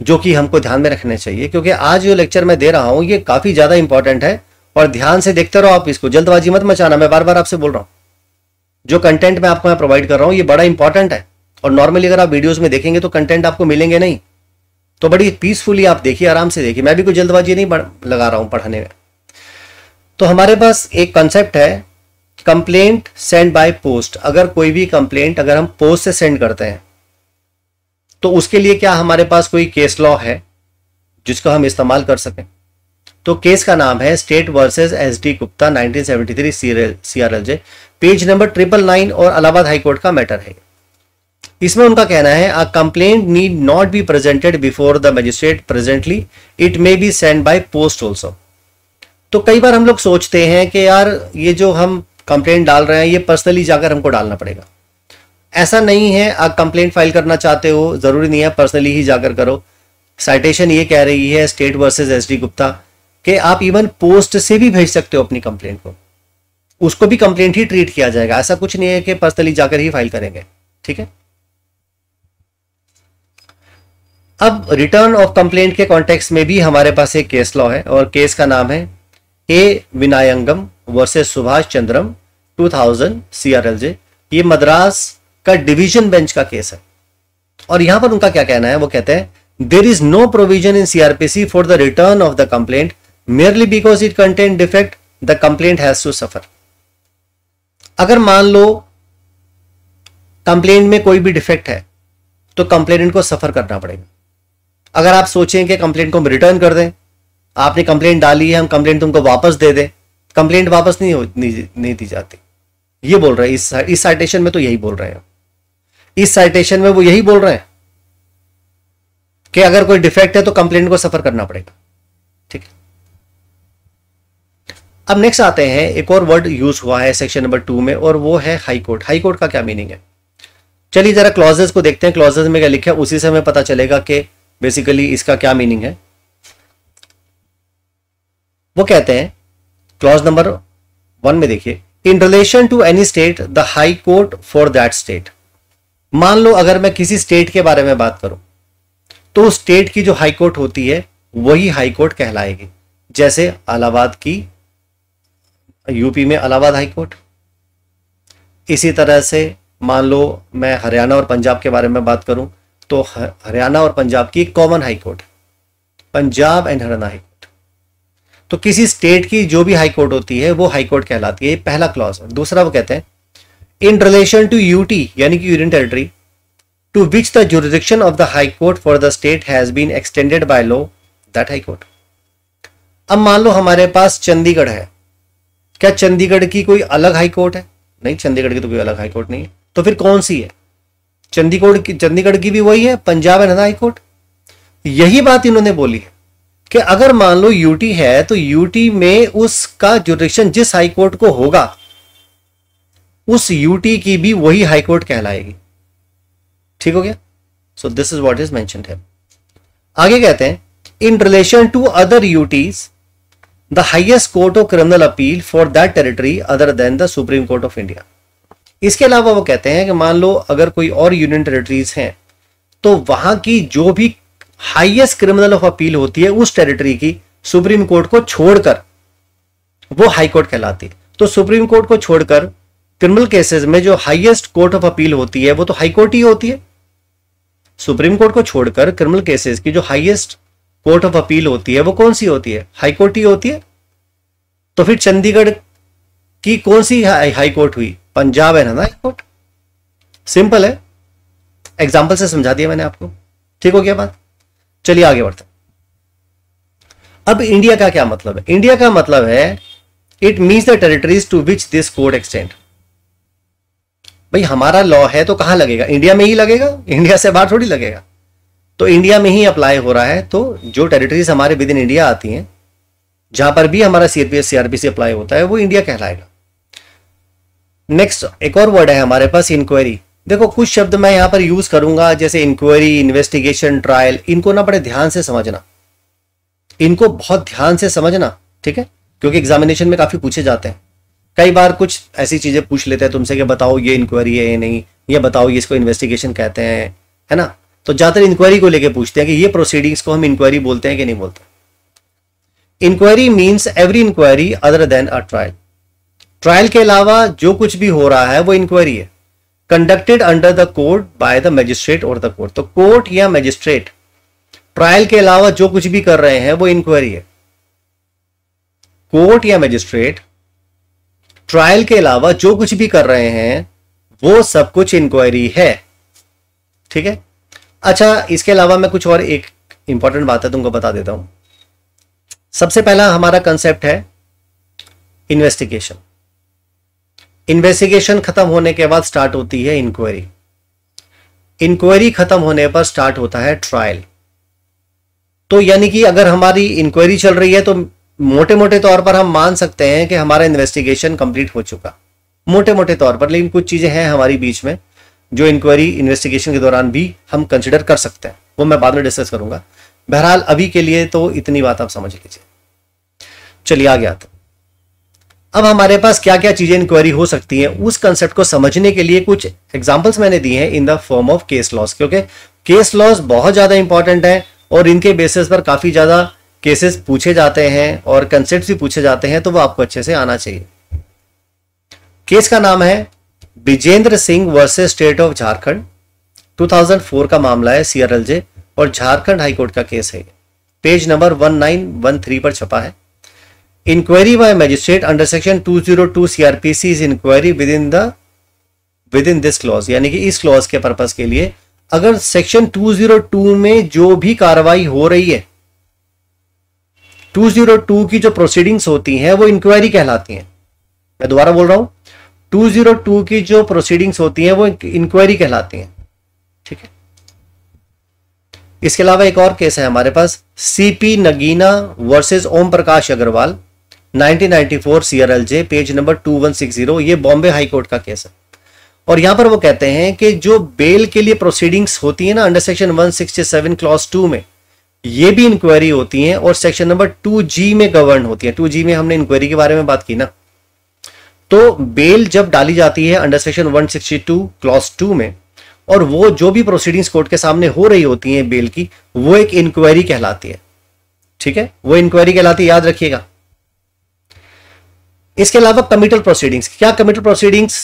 जो कि हमको ध्यान में रखने चाहिए क्योंकि आज जो लेक्चर मैं दे रहा हूं ये काफी ज्यादा इंपॉर्टेंट है और ध्यान से देखते रहो आप इसको जल्दबाजी मत मचाना मैं बार बार आपसे बोल रहा हूं जो कंटेंट मैं आपको मैं प्रोवाइड कर रहा हूं ये बड़ा इंपॉर्टेंट है और नॉर्मली अगर आप वीडियोस में देखेंगे तो कंटेंट आपको मिलेंगे नहीं तो बड़ी पीसफुली आप देखिए आराम से देखिए मैं भी कोई जल्दबाजी नहीं लगा रहा हूं पढ़ाने में तो हमारे पास एक कंसेप्ट है कंप्लेंट सेंड बाय पोस्ट अगर कोई भी कंप्लेंट अगर हम पोस्ट से सेंड करते हैं तो उसके लिए क्या हमारे पास कोई केस लॉ है जिसका हम इस्तेमाल कर सकें तो केस का नाम है state versus S D Gupta 1973 CRLJ page number triple nine और अलाहाबाद हाईकोर्ट का मैटर है इसमें उनका कहना है a complaint need not be presented before the magistrate presently it may be sent by post also तो कई बार हम लोग सोचते हैं कि यार ये जो हम कंप्लेंट डाल रहे हैं ये पर्सनली जाकर हमको डालना पड़ेगा ऐसा नहीं है आप कंप्लेंट फाइल करना चाहते हो ज़रूरी नहीं है पर्सनली ही जाकर करो साइटेशन ये कह रही है state versus S D Gupta कि आप इवन पोस्ट से भी भेज सकते हो अपनी कंप्लेंट को उसको भी कंप्लेंट ही ट्रीट किया जाएगा ऐसा कुछ नहीं है कि पर्सनली जाकर ही फाइल करेंगे ठीक है अब रिटर्न ऑफ कंप्लेंट के कॉन्टेक्स में भी हमारे पास एक केस लॉ है और केस का नाम है ए विनायंगम वर्सेस सुभाष चंद्रम 2000 सीआरएलजे ये मद्रास का डिवीजन बेंच का केस है और यहां पर उनका क्या कहना है वो कहते हैं there is no provision in CrPC for the return of the complaint merely because it content defect the complaint has to suffer अगर मान लो कंप्लेंट में कोई भी डिफेक्ट है तो कंप्लेनेंट को सफर करना पड़ेगा अगर आप सोचें कि कंप्लेंट को हम रिटर्न कर दें आपने कंप्लेंट डाली है हम कंप्लेंट तुमको वापस दे दें कंप्लेंट वापस नहीं हो नहीं, नहीं दी जाती ये बोल रहे हैं इस इस साइटेशन में तो यही बोल रहे हैं इस साइटेशन में वो यही बोल रहे हैं कि अगर कोई डिफेक्ट है तो कंप्लेंट को सफर करना पड़ेगा ठीक है अब नेक्स्ट आते हैं एक और वर्ड यूज हुआ है सेक्शन नंबर टू में और वो है हाई कोर्ट हाई कोर्ट का क्या मीनिंग है चलिए जरा क्लॉजेस को देखते हैं क्लॉजेस में क्या लिखा है उसी से हमें पता चलेगा कि बेसिकली इसका क्या मीनिंग है वो कहते हैं क्लॉज नंबर वन में देखिए in relation to any state the high court for that state मान लो अगर मैं किसी स्टेट के बारे में बात करूं तो स्टेट की जो हाई कोर्ट होती है वही हाई कोर्ट कहलाएगी जैसे अलाहाबाद की यूपी में अलाहाबाद हाई कोर्ट इसी तरह से मान लो मैं हरियाणा और पंजाब के बारे में बात करूं तो हरियाणा और पंजाब की common high court Punjab and Haryana high court तो किसी स्टेट की जो भी हाई कोर्ट होती है वो हाई कोर्ट कहलाती है पहला क्लॉज है दूसरा वो कहते हैं इन रिलेशन टू यूटी यानी कि union territory to which the jurisdiction of the high court for the state has been extended by law that high court अब मान लो हमारे पास चंडीगढ़ है क्या चंडीगढ़ की कोई अलग हाई कोर्ट है नहीं चंडीगढ़ की तो कोई अलग हाई कोर्ट नहीं है तो फिर कौन सी है चंडीगढ़ की चंडीगढ़ की भी वही है पंजाब एंड हाईकोर्ट यही बात इन्होंने बोली कि अगर मान लो यूटी है तो यूटी में उसका जुरिडिक्शन जिस हाईकोर्ट को होगा उस यूटी की भी वही हाईकोर्ट कहलाएगी ठीक हो गया so this is what is मैं आगे कहते हैं in relation to other UTs the highest court of criminal appeal for that territory other than the supreme court of India इसके अलावा वो कहते हैं कि मान लो अगर कोई और यूनियन टेरिटरीज हैं तो वहां की जो भी हाईएस्ट क्रिमिनल ऑफ अपील होती है उस टेरिटरी की सुप्रीम कोर्ट को छोड़कर वो हाई कोर्ट कहलाती है तो सुप्रीम कोर्ट को छोड़कर क्रिमिनल केसेस में जो हाईएस्ट कोर्ट ऑफ अपील होती है वो तो हाई कोर्ट ही होती है सुप्रीम कोर्ट को छोड़कर क्रिमिनल केसेस की जो हाईएस्ट कोर्ट ऑफ अपील होती है वो कौन सी होती है हाई कोर्ट ही होती है तो फिर चंडीगढ़ की कौन सी हाई कोर्ट हुई पंजाब है ना ना हाईकोर्ट सिंपल है एग्जाम्पल से समझा दिया मैंने आपको ठीक हो गया बात चलिए आगे बढ़ते अब इंडिया का क्या मतलब है इंडिया का मतलब है it means the territories to which this code extend भाई हमारा लॉ है तो कहां लगेगा इंडिया में ही लगेगा इंडिया से बाहर थोड़ी लगेगा तो इंडिया में ही अप्लाई हो रहा है तो जो टेरिटरीज हमारे विद इन इंडिया आती हैं जहां पर भी हमारा सीआरपीएस सीआरपीसी अप्लाई होता है वो इंडिया कहलाएगा नेक्स्ट एक और वर्ड है हमारे पास इंक्वायरी देखो कुछ शब्द मैं यहां पर यूज करूंगा जैसे इंक्वायरी इन्वेस्टिगेशन ट्रायल इनको ना बड़े ध्यान से समझना इनको बहुत ध्यान से समझना ठीक है क्योंकि एग्जामिनेशन में काफी पूछे जाते हैं कई बार कुछ ऐसी चीजें पूछ लेते हैं तुमसे कि बताओ ये इंक्वायरी है ये नहीं ये बताओ ये इसको इन्वेस्टिगेशन कहते हैं है ना तो ज्यादातर इंक्वायरी को लेके पूछते हैं कि ये प्रोसीडिंग्स को हम इंक्वायरी बोलते हैं कि नहीं बोलते inquiry means every inquiry other than a trial trial के अलावा जो कुछ भी हो रहा है वो इंक्वायरी है conducted under the court by the magistrate और द कोर्ट तो कोर्ट या मजिस्ट्रेट ट्रायल के अलावा जो कुछ भी कर रहे हैं वो इंक्वायरी है कोर्ट या मजिस्ट्रेट ट्रायल के अलावा जो कुछ भी कर रहे हैं वो सब कुछ इंक्वायरी है ठीक है अच्छा इसके अलावा मैं कुछ और एक इंपॉर्टेंट बात है तुमको बता देता हूं सबसे पहला हमारा कंसेप्ट है इन्वेस्टिगेशन इन्वेस्टिगेशन खत्म होने के बाद स्टार्ट होती है इंक्वायरी इंक्वायरी खत्म होने पर स्टार्ट होता है ट्रायल तो यानी कि अगर हमारी इंक्वायरी चल रही है तो मोटे मोटे तौर पर हम मान सकते हैं कि हमारा इन्वेस्टिगेशन कंप्लीट हो चुका मोटे मोटे तौर पर लेकिन कुछ चीजें हैं हमारी बीच में जो इंक्वायरी इन्वेस्टिगेशन के दौरान भी हम कंसिडर कर सकते हैं वो मैं बाद में डिस्कस करूंगा बहरहाल अभी के लिए तो इतनी बात आप समझ लीजिए चलिए आगे आते अब हमारे पास क्या क्या चीज़ें इंक्वायरी हो सकती हैं उस कंसेप्ट को समझने के लिए कुछ एग्जाम्पल्स मैंने दिए हैं in the form of case laws क्योंकि केस लॉस बहुत ज़्यादा इंपॉर्टेंट है और इनके बेसिस पर काफ़ी ज़्यादा केसेस पूछे जाते हैं और कंसेप्ट भी पूछे जाते हैं तो वो आपको अच्छे से आना चाहिए केस का नाम है Vijendra Singh versus state of Jharkhand two का मामला है सीआरएल और झारखंड हाईकोर्ट का केस है पेज नंबर वन पर छपा है Inquiry by magistrate under section 202 CRPC is inquiry within the within this clause यानी कि इस clause के purpose के लिए अगर section 202 में जो भी कार्रवाई हो रही है 202 की जो प्रोसीडिंग्स होती हैं वो इंक्वायरी कहलाती हैं मैं दोबारा बोल रहा हूं 202 की जो प्रोसीडिंग्स होती हैं वो इंक्वायरी कहलाती हैं ठीक है इसके अलावा एक और केस है हमारे पास CP Nagina versus Om Prakash Agarwal 1994 CRLJ page number 2160 ये बॉम्बे हाई कोर्ट का केस है और यहां पर वो कहते हैं कि जो बेल के लिए प्रोसीडिंग्स होती है ना अंडर सेक्शन 167 क्लॉज 2 में ये भी इंक्वायरी होती है और सेक्शन नंबर 2G में गवर्न होती है 2G में हमने इंक्वायरी के बारे में बात की ना तो बेल जब डाली जाती है अंडर सेक्शन 162 क्लॉज 2 में और वो जो भी प्रोसीडिंग्स कोर्ट के सामने हो रही होती हैं बेल की वो एक इंक्वायरी कहलाती है ठीक है वो इंक्वायरी कहलाती है याद रखिएगा इसके अलावा कमिटल प्रोसीडिंग्स क्या कमिटल प्रोसीडिंग्स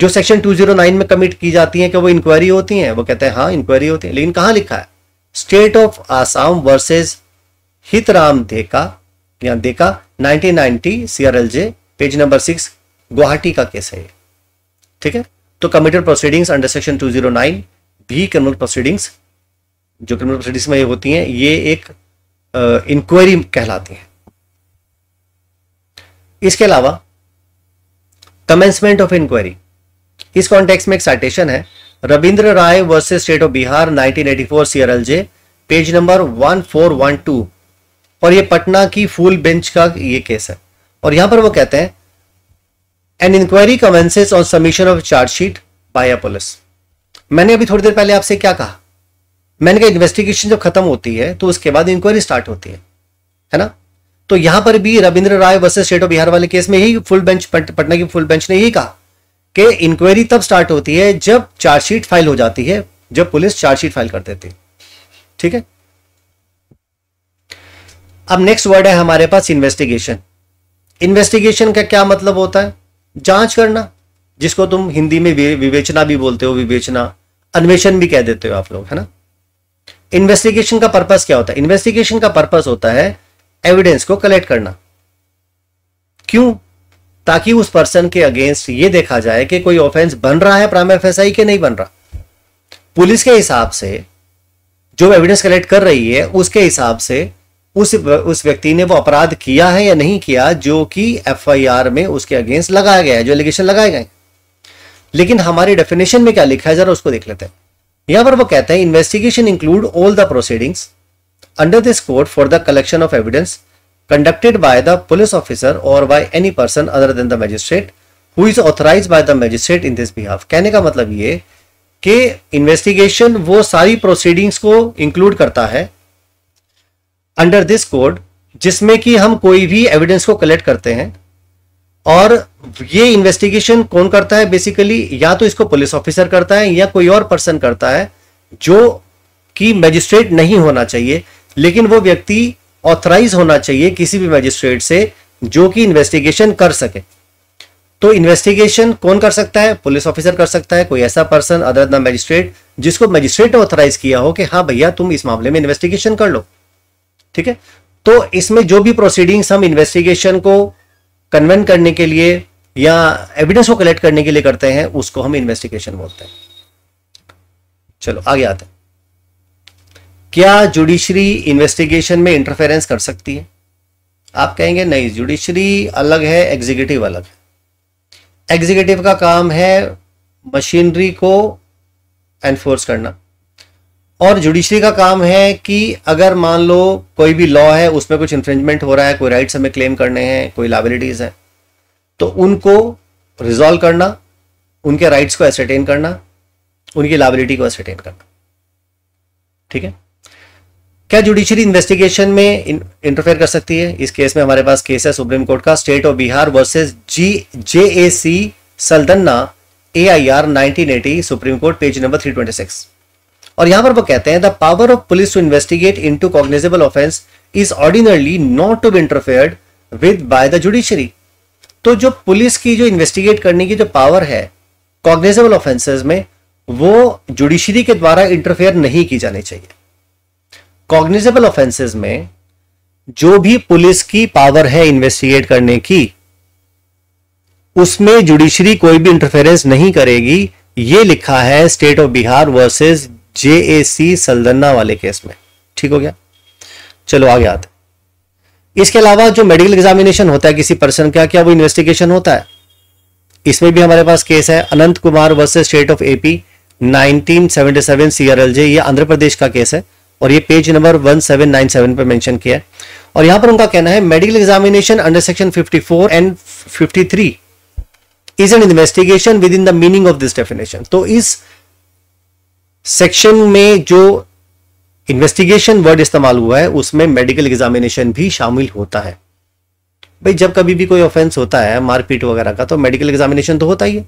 जो सेक्शन 209 में कमिट की जाती हैं क्या वो इंक्वायरी होती हैं वो कहते हैं हाँ इंक्वायरी होती है लेकिन कहां लिखा है स्टेट ऑफ आसाम हित हितराम देका या Deka 1990 CRLJ page number six Guwahati का केस है ठीक है तो कमिटल प्रोसीडिंग्स अंडर सेक्शन 209 भी क्रिमिनल प्रोसीडिंग्स जो क्रिमिनल प्रोसीडिंग्स में होती हैं ये एक इंक्वायरी कहलाती हैं इसके अलावा कमेंसमेंट ऑफ इंक्वायरी इस कॉन्टेक्स्ट में एक साइटेशन है Ravindra Rai versus state of Bihar 1984 CRLJ page number 1412 और ये पटना की फूल बेंच का ये केस है और यहां पर वो कहते हैं an inquiry commences on submission of chargesheet by a police मैंने अभी थोड़ी देर पहले आपसे क्या कहा मैंने कहा इन्वेस्टिगेशन जब खत्म होती है तो उसके बाद इंक्वायरी स्टार्ट होती है है ना तो यहां पर भी Ravindra Rai versus state of Bihar वाले केस में ही फुल बेंच पटना की फुल बेंच ने ही कहा कि इंक्वायरी तब स्टार्ट होती है जब चार्जशीट फाइल हो जाती है जब पुलिस चार्जशीट फाइल कर देती है ठीक है अब नेक्स्ट वर्ड है हमारे पास इन्वेस्टिगेशन इन्वेस्टिगेशन का क्या मतलब होता है जांच करना जिसको तुम हिंदी में विवेचना भी बोलते हो विवेचना अन्वेषण भी कह देते हो आप लोग है ना इन्वेस्टिगेशन का पर्पस क्या होता है इन्वेस्टिगेशन का पर्पस होता है एविडेंस को कलेक्ट करना क्यों ताकि उस पर्सन के अगेंस्ट ये देखा जाए कि कोई ऑफेंस बन रहा है प्राइम एफ के नहीं बन रहा पुलिस के हिसाब से जो एविडेंस कलेक्ट कर रही है उसके हिसाब से उस उस व्यक्ति ने वो अपराध किया है या नहीं किया जो कि एफआईआर में उसके अगेंस्ट लगाया गया है जो एलिगेशन लगाए गए लेकिन हमारी डेफिनेशन में क्या लिखा है जरा उसको देख लेते हैं यहां पर वो कहते हैं investigation include all the proceedings under this code for the collection of evidence conducted by the police officer or by any person other than the magistrate who is authorized by the magistrate in this behalf कहने का मतलब ये कि इन्वेस्टिगेशन वो सारी प्रोसीडिंग्स को इंक्लूड करता है अंडर दिस कोड जिसमें कि हम कोई भी एविडेंस को कलेक्ट करते हैं और ये इन्वेस्टिगेशन कौन करता है बेसिकली या तो इसको पुलिस ऑफिसर करता है या कोई और पर्सन करता है जो कि मजिस्ट्रेट नहीं होना चाहिए लेकिन वो व्यक्ति ऑथराइज होना चाहिए किसी भी मजिस्ट्रेट से जो कि इन्वेस्टिगेशन कर सके तो इन्वेस्टिगेशन कौन कर सकता है पुलिस ऑफिसर कर सकता है कोई ऐसा पर्सन अदर द मजिस्ट्रेट जिसको मजिस्ट्रेट ऑथराइज किया हो कि हाँ भैया तुम इस मामले में इन्वेस्टिगेशन कर लो ठीक है तो इसमें जो भी प्रोसीडिंग्स हम इन्वेस्टिगेशन को कन्वेंट करने के लिए या एविडेंस को कलेक्ट करने के लिए करते हैं उसको हम इन्वेस्टिगेशन बोलते हैं चलो आगे आते हैं क्या जुडिशरी इन्वेस्टिगेशन में इंटरफेरेंस कर सकती है आप कहेंगे नहीं जुडिशरी अलग है एग्जीक्यूटिव अलग है एग्जीक्यूटिव का काम है मशीनरी को एनफोर्स करना और जुडिशरी का काम है कि अगर मान लो कोई भी लॉ है उसमें कुछ इन्फ्रेंचमेंट हो रहा है कोई राइट्स हमें क्लेम करने हैं कोई लाइबिलिटीज़ हैं तो उनको रिजॉल्व करना उनके राइट्स को एसरटेन करना उनकी लाइबिलिटी को एसरटेन करना ठीक है क्या जुडिशियरी इन्वेस्टिगेशन में इंटरफेयर कर सकती है इस केस में हमारे पास केस है सुप्रीम कोर्ट का state of Bihar versus G J A C Saldanha A I R nineteen eighty supreme court page number three twenty six और यहां पर वो कहते हैं the power of police to investigate into cognizable offence is ordinarily not to be interfere with by the judiciary तो जो पुलिस की जो इन्वेस्टिगेट करने की जो पावर है कॉग्नेजेबल ऑफेंसेज में वो जुडिशरी के द्वारा इंटरफेयर नहीं की जानी चाहिए कॉग्निजेबल ऑफेंसेस में जो भी पुलिस की पावर है इन्वेस्टिगेट करने की उसमें जुडिशरी कोई भी इंटरफेरेंस नहीं करेगी ये लिखा है state of Bihar versus J A C वाले केस में ठीक हो गया चलो आगे आते इसके अलावा जो मेडिकल एग्जामिनेशन होता है किसी पर्सन का क्या वो इन्वेस्टिगेशन होता है इसमें भी हमारे पास केस है Anant Kumar versus state of AP 1977 CRLJ ये आंध्र प्रदेश का केस है और ये पेज नंबर 1797 पर मेंशन किया है और यहां पर उनका कहना है medical examination under section 54 and 53 is an investigation within the meaning of this definition तो इस सेक्शन में जो इन्वेस्टिगेशन वर्ड इस्तेमाल हुआ है उसमें मेडिकल एग्जामिनेशन भी शामिल होता है भाई जब कभी भी कोई ऑफेंस होता है मारपीट वगैरह का तो मेडिकल एग्जामिनेशन तो होता ही है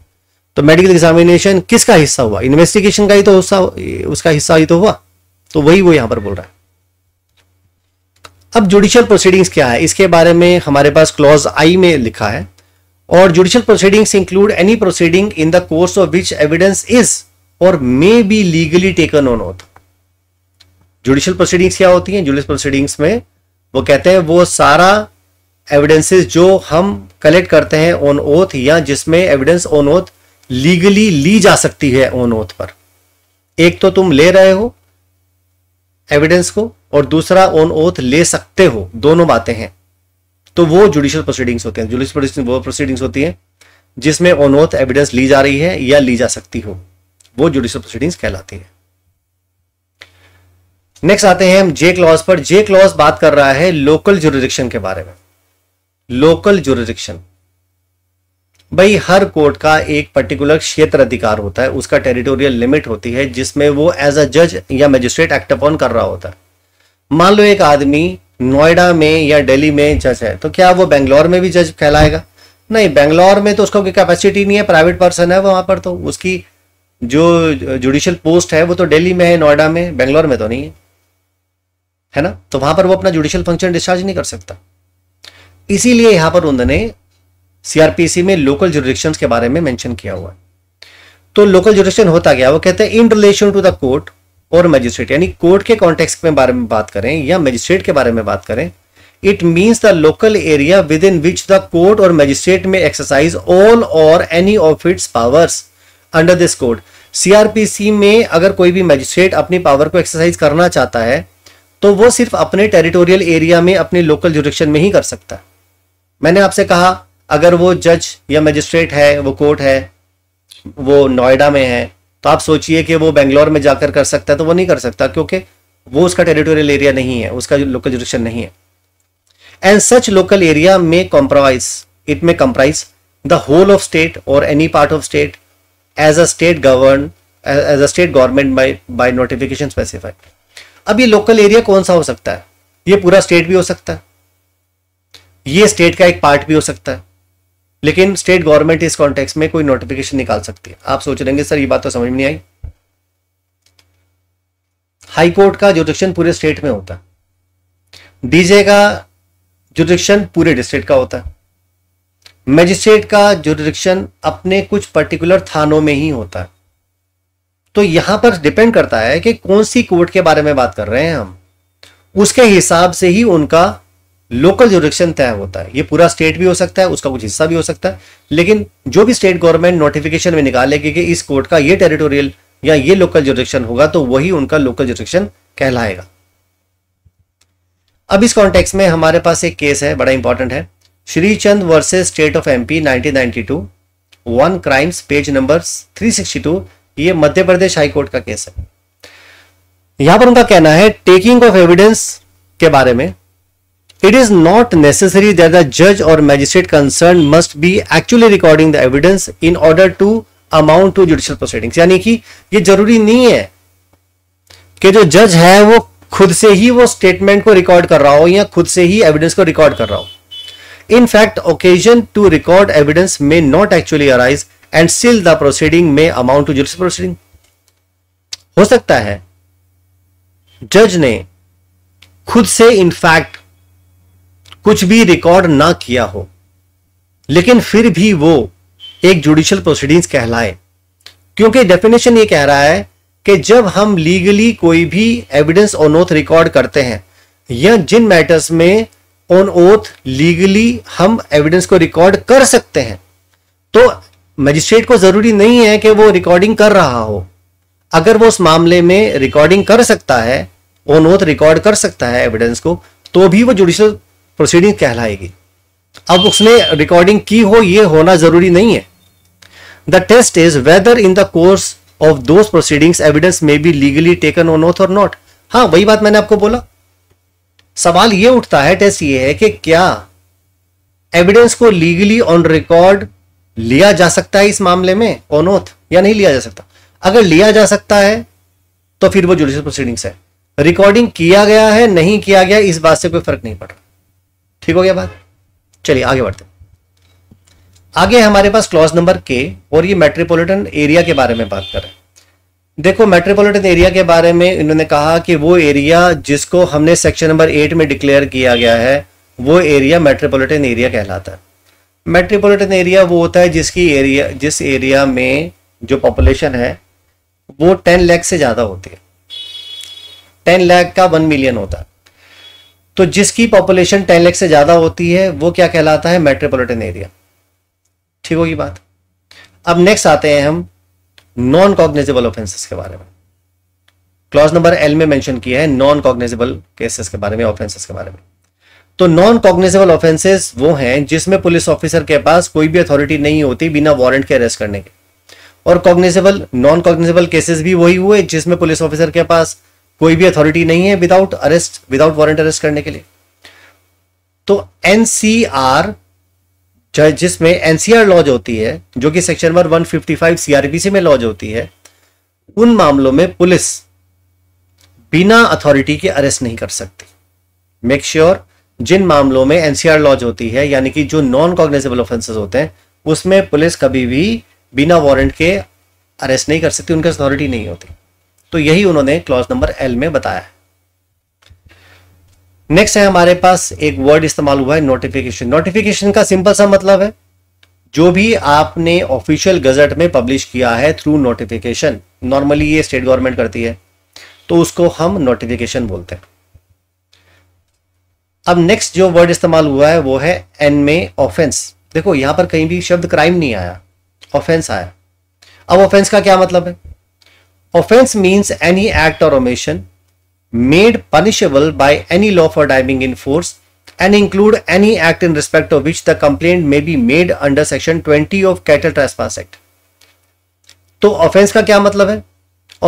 तो मेडिकल एग्जामिनेशन किसका हिस्सा हुआ इन्वेस्टिगेशन का ही तो हिस्सा उसका हिस्सा ही तो हुआ तो वही वो यहां पर बोल रहा है अब जुडिशियल प्रोसीडिंग्स क्या है इसके बारे में हमारे पास क्लॉज आई में लिखा है और judicial proceedings include any proceeding in the course of which evidence is or may be legally taken on oath judicial proceedings क्या होती हैं जुडिशियल प्रोसीडिंग्स में वो कहते हैं वो सारा एविडेंसेस जो हम कलेक्ट करते हैं ऑन ओथ या जिसमें एविडेंस ऑन ओथ लीगली ली जा सकती है ऑन ओथ पर एक तो तुम ले रहे हो एविडेंस को और दूसरा ऑन ओथ ले सकते हो दोनों बातें हैं तो वो जुडिशियल प्रोसीडिंग्स होते हैं जुडिशियल वो प्रोसीडिंग्स होती है जिसमें ऑन ओथ एविडेंस ली जा रही है या ली जा सकती हो वो जुडिशियल प्रोसीडिंग्स कहलाती है नेक्स्ट आते हैं हम जे क्लॉज पर जे क्लॉज बात कर रहा है लोकल जुरिडिक्शन के बारे में लोकल जुरिडिक्शन भाई हर कोर्ट का एक पर्टिकुलर क्षेत्र अधिकार होता है उसका टेरिटोरियल लिमिट होती है जिसमें वो एज अ जज या मजिस्ट्रेट एक्ट अपॉन कर रहा होता है मान लो एक आदमी नोएडा में या दिल्ली में जज है तो क्या वो बेंगलोर में भी जज कहलाएगा नहीं बेंगलोर में तो उसका कोई कैपेसिटी नहीं है प्राइवेट पर्सन है वहां पर तो उसकी जो जुडिशियल पोस्ट है वो तो दिल्ली में है नोएडा में बेंगलोर में तो नहीं है है ना तो वहां पर वो अपना जुडिशियल फंक्शन डिस्चार्ज नहीं कर सकता इसीलिए यहां पर उन्होंने सीआरपीसी में लोकल जुरिडिक्शन के बारे में मेंशन किया हुआ है तो लोकल जुरिडिक्शन होता गया वो कहते हैं in relation to the court or magistrate यानी कोर्ट के कॉन्टेक्स में बारे में बात करें या मजिस्ट्रेट के बारे में बात करें it means the local area within which the court or magistrate may exercise all or any of its powers under this code CRPC में अगर कोई भी मजिस्ट्रेट अपनी पावर को एक्सरसाइज करना चाहता है तो वो सिर्फ अपने टेरिटोरियल एरिया में अपने लोकल जुरिक्शन में ही कर सकता है मैंने आपसे कहा अगर वो जज या मजिस्ट्रेट है वो कोर्ट है वो नोएडा में है तो आप सोचिए कि वो बेंगलोर में जाकर कर सकता है तो वो नहीं कर सकता क्योंकि वो उसका टेरिटोरियल एरिया नहीं है उसका लोकल जुडिशन नहीं है and such local area may compromise it may comprise the whole of state or any part of state as a state govern as a state government by by notification specified अब ये लोकल एरिया कौन सा हो सकता है ये पूरा स्टेट भी हो सकता है ये स्टेट का एक पार्ट भी हो सकता है लेकिन स्टेट गवर्नमेंट इस कॉन्टेक्स्ट में कोई नोटिफिकेशन निकाल सकती है आप सोच रहे सर ये बात तो समझ में नहीं आई हाईकोर्ट का जोडिक्शन पूरे स्टेट में होता डीजे का जोडिक्शन पूरे डिस्ट्रिक्ट का होता मजिस्ट्रेट का जोडिक्शन अपने कुछ पर्टिकुलर थानों में ही होता है तो यहां पर डिपेंड करता है कि कौन सी कोर्ट के बारे में बात कर रहे हैं हम उसके हिसाब से ही उनका लोकल रिक्शन तय होता है ये पूरा स्टेट भी हो सकता है उसका कुछ हिस्सा भी हो सकता है लेकिन जो भी स्टेट गवर्नमेंट नोटिफिकेशन में निकालेगी कि इस कोर्ट का ये टेरिटोरियल या ये लोकल जो होगा तो वही उनका लोकल जो कहलाएगा अब इस कॉन्टेक्स में हमारे पास एक केस है बड़ा इंपॉर्टेंट है Shrichand versus state of MP 1992 one crimes page number three ये मध्य प्रदेश हाईकोर्ट का केस है यहां पर उनका कहना है टेकिंग ऑफ एविडेंस के बारे में it is not necessary that the जज or magistrate concern must be actually recording the evidence in order to amount to judicial proceeding यानी कि यह जरूरी नहीं है कि जो जज है वो खुद से ही वो स्टेटमेंट को रिकॉर्ड कर रहा हो या खुद से ही एविडेंस को रिकॉर्ड कर रहा हो in fact occasion to record evidence may not actually arise and still the proceeding may amount to judicial proceeding हो सकता है जज ने खुद से इनफैक्ट कुछ भी रिकॉर्ड ना किया हो लेकिन फिर भी वो एक जुडिशियल प्रोसीडिंग्स कहलाए क्योंकि डेफिनेशन ये कह रहा है कि जब हम लीगली कोई भी एविडेंस ऑन ओथ रिकॉर्ड करते हैं या जिन मैटर्स में ऑन ओथ लीगली हम एविडेंस को रिकॉर्ड कर सकते हैं तो मजिस्ट्रेट को जरूरी नहीं है कि वो रिकॉर्डिंग कर रहा हो अगर वो उस मामले में रिकॉर्डिंग कर सकता है ऑन ओथ रिकॉर्ड कर सकता है एविडेंस को तो भी वो जुडिशल प्रोसीडिंग कहलाएगी अब उसने रिकॉर्डिंग की हो ये होना जरूरी नहीं है the test is whether in the course of those proceedings evidence may be legally taken on oath or not हाँ वही बात मैंने आपको बोला सवाल यह उठता है टेस्ट यह है कि क्या एविडेंस को लीगली ऑन रिकॉर्ड लिया जा सकता है इस मामले में ऑन ऑथ या नहीं लिया जा सकता अगर लिया जा सकता है तो फिर वो जुडिशियल प्रोसीडिंग्स है रिकॉर्डिंग किया गया है नहीं किया गया इस बात से कोई फर्क नहीं पड़ रहा ठीक हो गया बात चलिए आगे बढ़ते आगे हमारे पास क्लॉज नंबर के और ये मेट्रोपॉलिटन एरिया के बारे में बात करें देखो मेट्रोपॉलिटन एरिया के बारे में इन्होंने कहा कि वो एरिया जिसको हमने सेक्शन नंबर एट में डिक्लेयर किया गया है वो एरिया मेट्रोपॉलिटन एरिया कहलाता है मेट्रोपॉलिटन एरिया वो होता है जिसकी एरिया जिस एरिया में जो पॉपुलेशन है वो टेन लैख से ज़्यादा होती है टेन लैख का वन मिलियन होता है तो जिसकी पॉपुलेशन टेन लैख से ज़्यादा होती है वो क्या कहलाता है मेट्रोपोलिटन एरिया ठीक होगी बात अब नेक्स्ट आते हैं हम नॉन कॉग्नेजेबल ऑफेंसेस के बारे में क्लॉज नंबर एल में मेंशन किया है नॉन कॉग्नेजेबल केसेस के बारे में ऑफेंसेस के बारे में तो नॉन कॉग्नेजेबल ऑफेंसेस वो हैं जिसमें पुलिस ऑफिसर के पास कोई भी अथॉरिटी नहीं होती बिना वारंट के अरेस्ट करने के और कॉग्नेजेबल नॉन कॉग्नेजेबल केसेस भी वही हुए जिसमें पुलिस ऑफिसर के पास कोई भी अथॉरिटी नहीं है without arrest without warrant arrest करने के लिए तो एनसीआर जिसमें एनसीआर लॉज होती है जो कि सेक्शन नंबर 155 सीआरपीसी में लॉज होती है उन मामलों में पुलिस बिना अथॉरिटी के अरेस्ट नहीं कर सकती मेक श्योर sure, जिन मामलों में एनसीआर लॉज होती है यानी कि जो नॉन कॉग्नेजेबल ऑफेंसेस होते हैं उसमें पुलिस कभी भी बिना वारंट के अरेस्ट नहीं कर सकती उनके अथॉरिटी नहीं होती तो यही उन्होंने क्लॉज नंबर एल में बताया नेक्स्ट है हमारे पास एक वर्ड इस्तेमाल हुआ है नोटिफिकेशन नोटिफिकेशन का सिंपल सा मतलब है जो भी आपने ऑफिशियल गजट में पब्लिश किया है थ्रू नोटिफिकेशन नॉर्मली ये स्टेट गवर्नमेंट करती है तो उसको हम नोटिफिकेशन बोलते हैं अब नेक्स्ट जो वर्ड इस्तेमाल हुआ है वो है एन में ऑफेंस देखो यहां पर कहीं भी शब्द क्राइम नहीं आया ऑफेंस आया अब ऑफेंस का क्या मतलब है Offense means any act or omission made punishable by any law forbidding in force and include any act in respect of which the complaint may be made under section 20 of cattle trespass act तो ऑफेंस का क्या मतलब है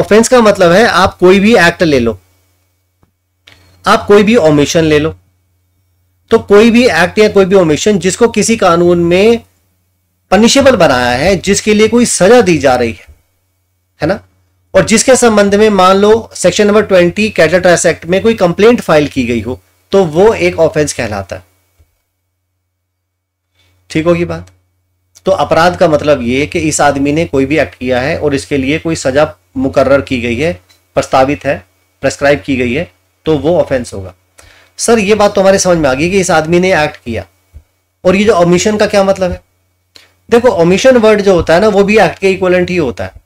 ऑफेंस का मतलब है आप कोई भी एक्ट ले लो आप कोई भी ओमिशन ले लो तो कोई भी एक्ट या कोई भी ओमिशन जिसको किसी कानून में पनिशेबल बनाया है जिसके लिए कोई सजा दी जा रही है है ना और जिसके संबंध में मान लो section number twenty cattle trans act में कोई कंप्लेंट फाइल की गई हो तो वो एक ऑफेंस कहलाता है ठीक होगी बात तो अपराध का मतलब ये कि इस आदमी ने कोई भी एक्ट किया है और इसके लिए कोई सजा मुकर्र की गई है प्रस्तावित है प्रेस्क्राइब की गई है तो वो ऑफेंस होगा सर ये बात तो हमारे समझ में आ गई कि इस आदमी ने एक्ट किया और ये जो ओमिशन का क्या मतलब है देखो ओमिशन वर्ड जो होता है ना वो भी एक्ट के इक्वलेंट ही होता है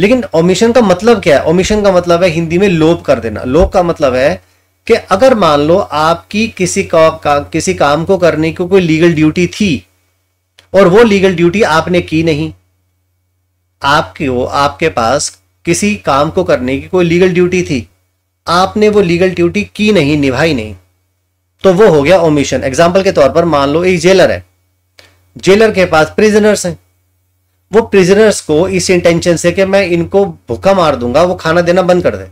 लेकिन ओमिशन का मतलब क्या है ओमिशन का मतलब है हिंदी में लोप कर देना लोप का मतलब है कि अगर मान लो आपकी किसी का, का किसी काम को करने की को कोई लीगल ड्यूटी थी और वो लीगल ड्यूटी आपने की नहीं आपके वो आपके पास किसी काम को करने की कोई लीगल ड्यूटी थी आपने वो लीगल ड्यूटी की नहीं निभाई नहीं तो वो हो गया ओमिशन एग्जाम्पल के तौर पर मान लो एक जेलर है जेलर के पास प्रिजनर्स हैं वो प्रिजनर्स को इस इंटेंशन से कि मैं इनको भूखा मार दूंगा वो खाना देना बंद कर दे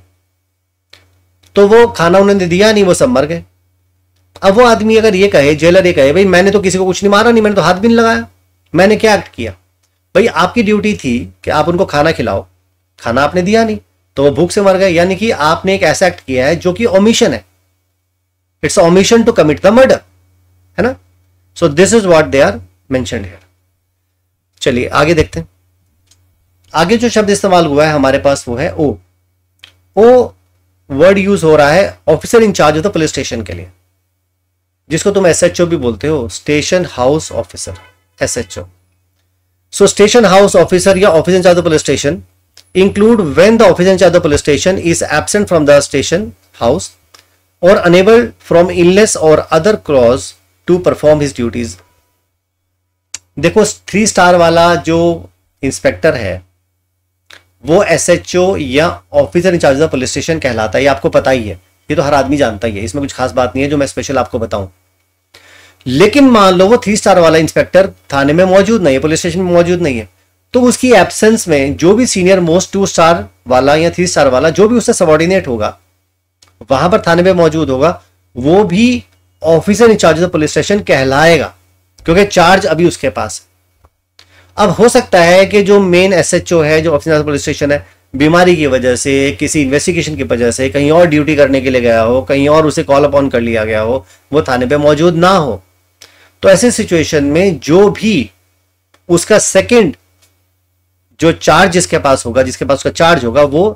तो वो खाना उन्होंने दिया नहीं वो सब मर गए अब वो आदमी अगर ये कहे जेलर ये कहे भाई मैंने तो किसी को कुछ नहीं मारा नहीं मैंने तो हाथ भी नहीं लगाया मैंने क्या एक्ट किया भाई आपकी ड्यूटी थी कि आप उनको खाना खिलाओ खाना आपने दिया नहीं तो वो भूख से मर गए यानी कि आपने एक ऐसा एक्ट किया है जो कि ओमिशन है it's omission to commit the murder है ना so this is what they are mention here चलिए आगे देखते हैं आगे जो शब्द इस्तेमाल हुआ है हमारे पास वो है ओ ओ वर्ड यूज हो रहा है officer in charge of the police station के लिए जिसको तुम एस भी बोलते हो station house officer S H O so station house officer या office in charge police station include when the office in charge police station is absent from the station house or unable from illness or other cause to perform his duties देखो थ्री स्टार वाला जो इंस्पेक्टर है वो एसएचओ या officer in charge of police station कहलाता है ये आपको पता ही है ये तो हर आदमी जानता ही है इसमें कुछ खास बात नहीं है जो मैं स्पेशल आपको बताऊं लेकिन मान लो वो थ्री स्टार वाला इंस्पेक्टर थाने में मौजूद नहीं है पुलिस स्टेशन में मौजूद नहीं है तो उसकी एब्सेंस में जो भी सीनियर मोस्ट टू स्टार वाला या थ्री स्टार वाला जो भी उससे सबॉर्डिनेट होगा वहां पर थाने में मौजूद होगा वो भी officer in charge of police station कहलाएगा क्योंकि चार्ज अभी उसके पास है अब हो सकता है कि जो मेन एस एच ओ है जो ऑफिस पुलिस स्टेशन है बीमारी की वजह से किसी इन्वेस्टिगेशन की वजह से कहीं और ड्यूटी करने के लिए गया हो कहीं और उसे कॉल अपॉन कर लिया गया हो वो थाने पे मौजूद ना हो तो ऐसे सिचुएशन में जो भी उसका सेकंड जो चार्ज जिसके पास होगा जिसके पास उसका चार्ज होगा वो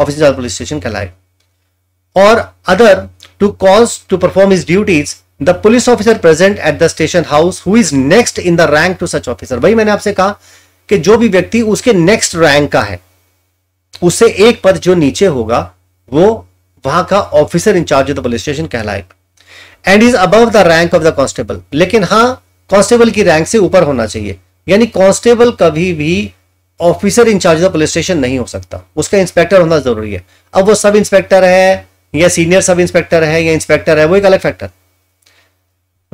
ऑफिसर पुलिस स्टेशन कहलाएगा or other to calls to perform his duties the police officer present at the station house who is next in the rank to such officer भाई मैंने आपसे कहा कि जो भी व्यक्ति उसके नेक्स्ट रैंक का है उससे एक पद जो नीचे होगा वो वहां का officer in charge of the police station कहलाएगा and is above the rank of the constable लेकिन हाँ कॉन्स्टेबल की रैंक से ऊपर होना चाहिए यानी कॉन्स्टेबल कभी भी officer in charge of the police station नहीं हो सकता उसका इंस्पेक्टर होना जरूरी है अब वो सब इंस्पेक्टर है या सीनियर सब इंस्पेक्टर है या इंस्पेक्टर है वो एक अलग फैक्टर है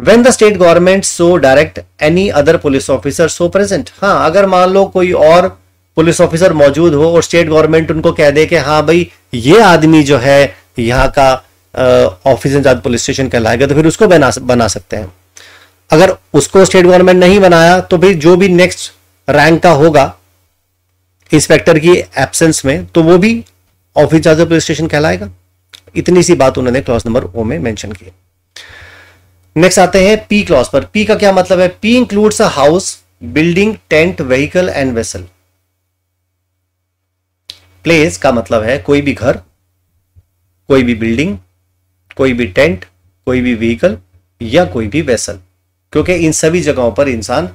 when the state government so direct any other police officer so present हाँ अगर मान लो कोई और पुलिस ऑफिसर मौजूद हो और स्टेट गवर्नमेंट उनको कह दे कि हाँ भाई ये आदमी जो है यहाँ का ऑफिस इंचार्ज पुलिस स्टेशन कहलाएगा तो फिर उसको बना बना सकते हैं अगर उसको स्टेट गवर्नमेंट नहीं बनाया तो भी जो भी नेक्स्ट रैंक का होगा इंस्पेक्टर की एब्सेंस में तो वो भी ऑफिस इंचार्ज पुलिस स्टेशन कहलाएगा इतनी सी बात उन्होंने क्लॉज नंबर ओ में मैंशन किया नेक्स्ट आते हैं पी क्लॉज पर पी का क्या मतलब है P includes a house building tent vehicle and vessel place का मतलब है कोई भी घर कोई भी बिल्डिंग कोई भी टेंट कोई भी व्हीकल या कोई भी वेसल क्योंकि इन सभी जगहों पर इंसान